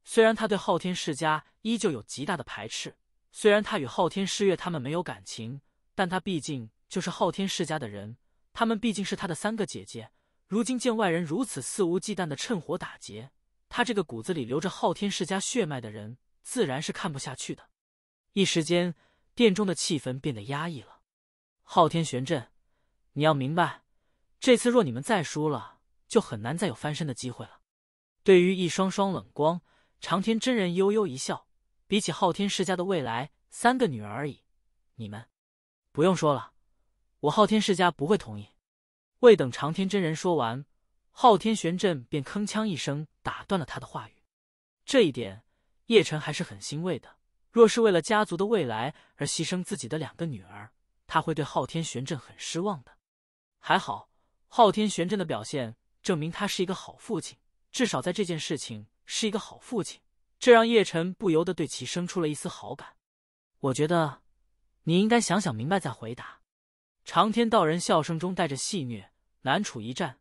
虽然他对昊天世家依旧有极大的排斥，虽然他与昊天师月他们没有感情，但他毕竟就是昊天世家的人，他们毕竟是他的三个姐姐。如今见外人如此肆无忌惮的趁火打劫，他这个骨子里流着昊天世家血脉的人，自然是看不下去的。一时间，殿中的气氛变得压抑了。昊天玄阵。你要明白，这次若你们再输了，就很难再有翻身的机会了。对于一双双冷光，长天真人悠悠一笑，比起昊天世家的未来，三个女儿而已。你们，不用说了，我昊天世家不会同意。未等长天真人说完，昊天玄阵便铿锵一声打断了他的话语。这一点，叶辰还是很欣慰的。若是为了家族的未来而牺牲自己的两个女儿，他会对昊天玄阵很失望的。还好，昊天玄真的表现证明他是一个好父亲，至少在这件事情是一个好父亲，这让叶辰不由得对其生出了一丝好感。我觉得，你应该想想明白再回答。长天道人笑声中带着戏谑：“南楚一战，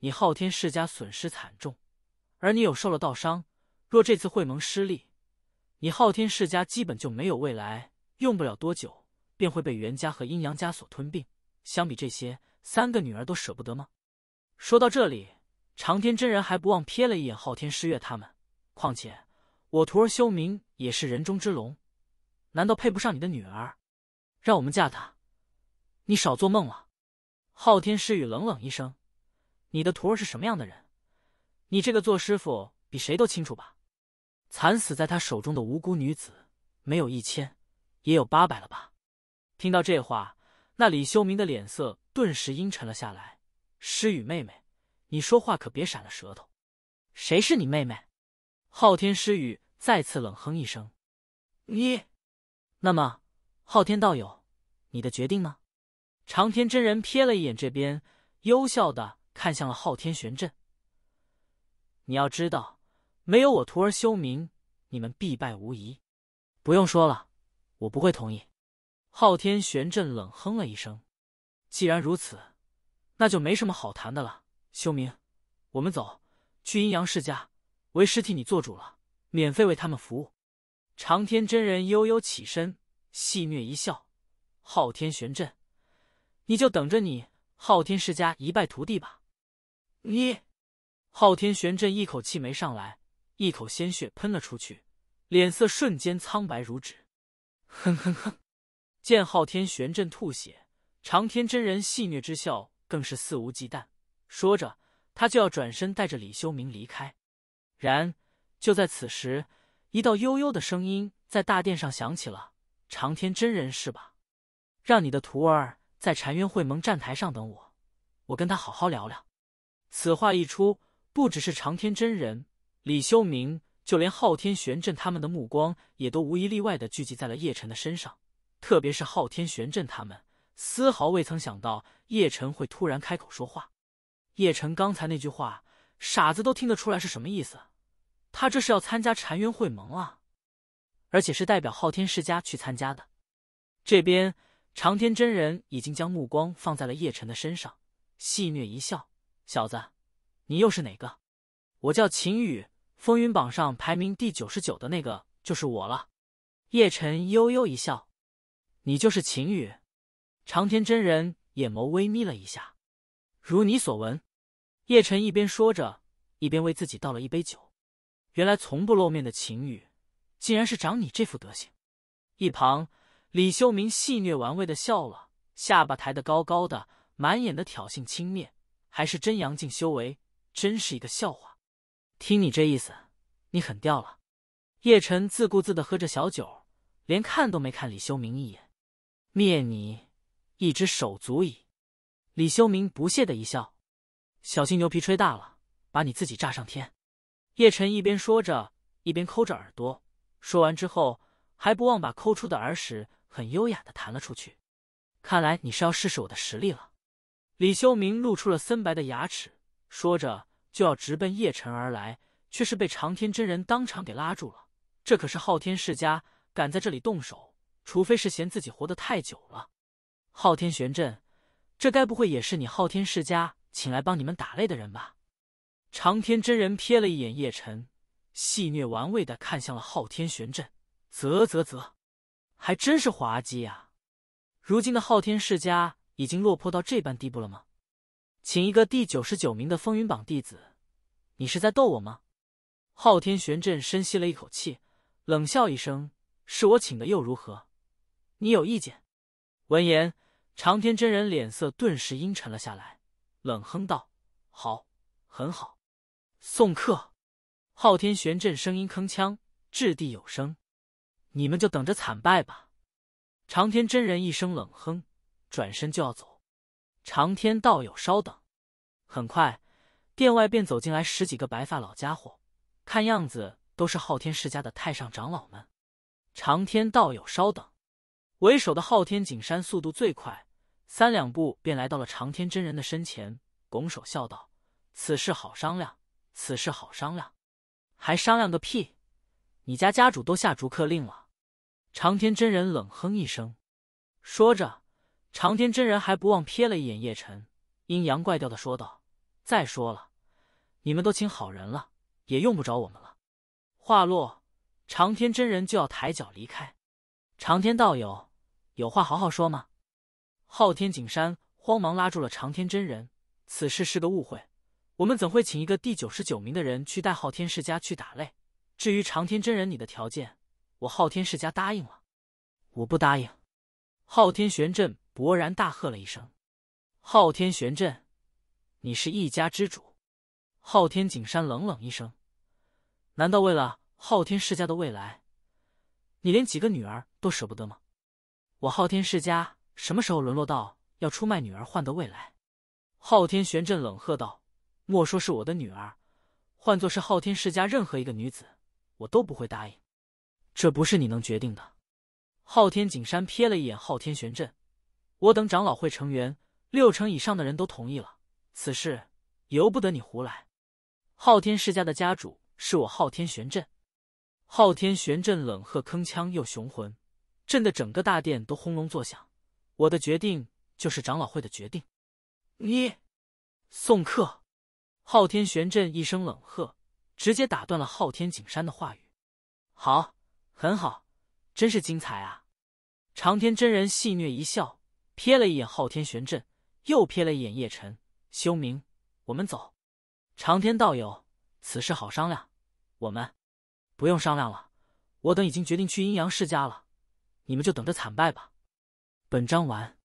你昊天世家损失惨重，而你又受了道伤。若这次会盟失利，你昊天世家基本就没有未来，用不了多久便会被袁家和阴阳家所吞并。相比这些。”三个女儿都舍不得吗？说到这里，长天真人还不忘瞥了一眼昊天师月他们。况且我徒儿修明也是人中之龙，难道配不上你的女儿？让我们嫁他？你少做梦了！昊天师语冷冷一声：“你的徒儿是什么样的人？你这个做师傅比谁都清楚吧？惨死在他手中的无辜女子没有一千，也有八百了吧？”听到这话。那李修明的脸色顿时阴沉了下来。诗雨妹妹，你说话可别闪了舌头。谁是你妹妹？昊天诗雨再次冷哼一声：“你……那么，昊天道友，你的决定呢？”长天真人瞥了一眼这边，幽笑的看向了昊天玄阵。你要知道，没有我徒儿修明，你们必败无疑。不用说了，我不会同意。昊天玄阵冷哼了一声：“既然如此，那就没什么好谈的了。”修明，我们走去阴阳世家，为师替你做主了，免费为他们服务。长天真人悠悠起身，戏谑一笑：“昊天玄阵，你就等着你昊天世家一败涂地吧！”你，昊天玄阵一口气没上来，一口鲜血喷了出去，脸色瞬间苍白如纸。哼哼哼！见昊天玄阵吐血，长天真人戏谑之笑更是肆无忌惮。说着，他就要转身带着李修明离开。然，就在此时，一道悠悠的声音在大殿上响起了：“长天真人是吧？让你的徒儿在禅渊会盟站台上等我，我跟他好好聊聊。”此话一出，不只是长天真人、李修明，就连昊天玄阵他们的目光也都无一例外的聚集在了叶辰的身上。特别是昊天玄阵，他们丝毫未曾想到叶辰会突然开口说话。叶晨刚才那句话，傻子都听得出来是什么意思。他这是要参加禅渊会盟啊，而且是代表昊天世家去参加的。这边长天真人已经将目光放在了叶辰的身上，戏谑一笑：“小子，你又是哪个？”“我叫秦宇，风云榜上排名第九十九的那个就是我了。”叶辰悠悠一笑。你就是秦羽。长天真人眼眸微眯了一下。如你所闻，叶辰一边说着，一边为自己倒了一杯酒。原来从不露面的秦羽，竟然是长你这副德行。一旁，李修明戏谑玩味的笑了，下巴抬得高高的，满眼的挑衅轻蔑。还是真阳境修为，真是一个笑话。听你这意思，你狠掉了。叶辰自顾自的喝着小酒，连看都没看李修明一眼。灭你，一只手足矣。李修明不屑的一笑，小心牛皮吹大了，把你自己炸上天。叶辰一边说着，一边抠着耳朵，说完之后还不忘把抠出的耳屎很优雅的弹了出去。看来你是要试试我的实力了。李修明露出了森白的牙齿，说着就要直奔叶辰而来，却是被长天真人当场给拉住了。这可是昊天世家，敢在这里动手？除非是嫌自己活得太久了，昊天玄阵，这该不会也是你昊天世家请来帮你们打擂的人吧？长天真人瞥了一眼叶辰，戏谑玩味的看向了昊天玄阵，啧啧啧，还真是滑稽呀！如今的昊天世家已经落魄到这般地步了吗？请一个第九十九名的风云榜弟子，你是在逗我吗？昊天玄阵深吸了一口气，冷笑一声：“是我请的又如何？”你有意见？闻言，长天真人脸色顿时阴沉了下来，冷哼道：“好，很好，送客。”昊天玄阵声音铿锵，掷地有声：“你们就等着惨败吧！”长天真人一声冷哼，转身就要走。“长天道友，稍等。”很快，殿外便走进来十几个白发老家伙，看样子都是昊天世家的太上长老们。“长天道友，稍等。”为首的昊天景山速度最快，三两步便来到了长天真人的身前，拱手笑道：“此事好商量，此事好商量，还商量个屁！你家家主都下逐客令了。”长天真人冷哼一声，说着，长天真人还不忘瞥了一眼叶辰，阴阳怪调的说道：“再说了，你们都请好人了，也用不着我们了。”话落，长天真人就要抬脚离开，长天道友。有话好好说嘛！昊天景山慌忙拉住了长天真人。此事是个误会，我们怎会请一个第九十九名的人去带昊天世家去打擂？至于长天真人，你的条件，我昊天世家答应了。我不答应！昊天玄阵勃然大喝了一声：“昊天玄阵，你是一家之主！”昊天景山冷冷一声：“难道为了昊天世家的未来，你连几个女儿都舍不得吗？”我昊天世家什么时候沦落到要出卖女儿换得未来？昊天玄震冷喝道：“莫说是我的女儿，换作是昊天世家任何一个女子，我都不会答应。这不是你能决定的。”昊天景山瞥了一眼昊天玄震：“我等长老会成员六成以上的人都同意了此事，由不得你胡来。”昊天世家的家主是我昊天玄震。昊天玄震冷喝，铿锵又雄浑。震得整个大殿都轰隆作响，我的决定就是长老会的决定。你，送客！昊天玄阵一声冷喝，直接打断了昊天景山的话语。好，很好，真是精彩啊！长天真人戏谑一笑，瞥了一眼昊天玄阵，又瞥了一眼叶辰、修明。我们走。长天道友，此事好商量。我们不用商量了，我等已经决定去阴阳世家了。你们就等着惨败吧。本章完。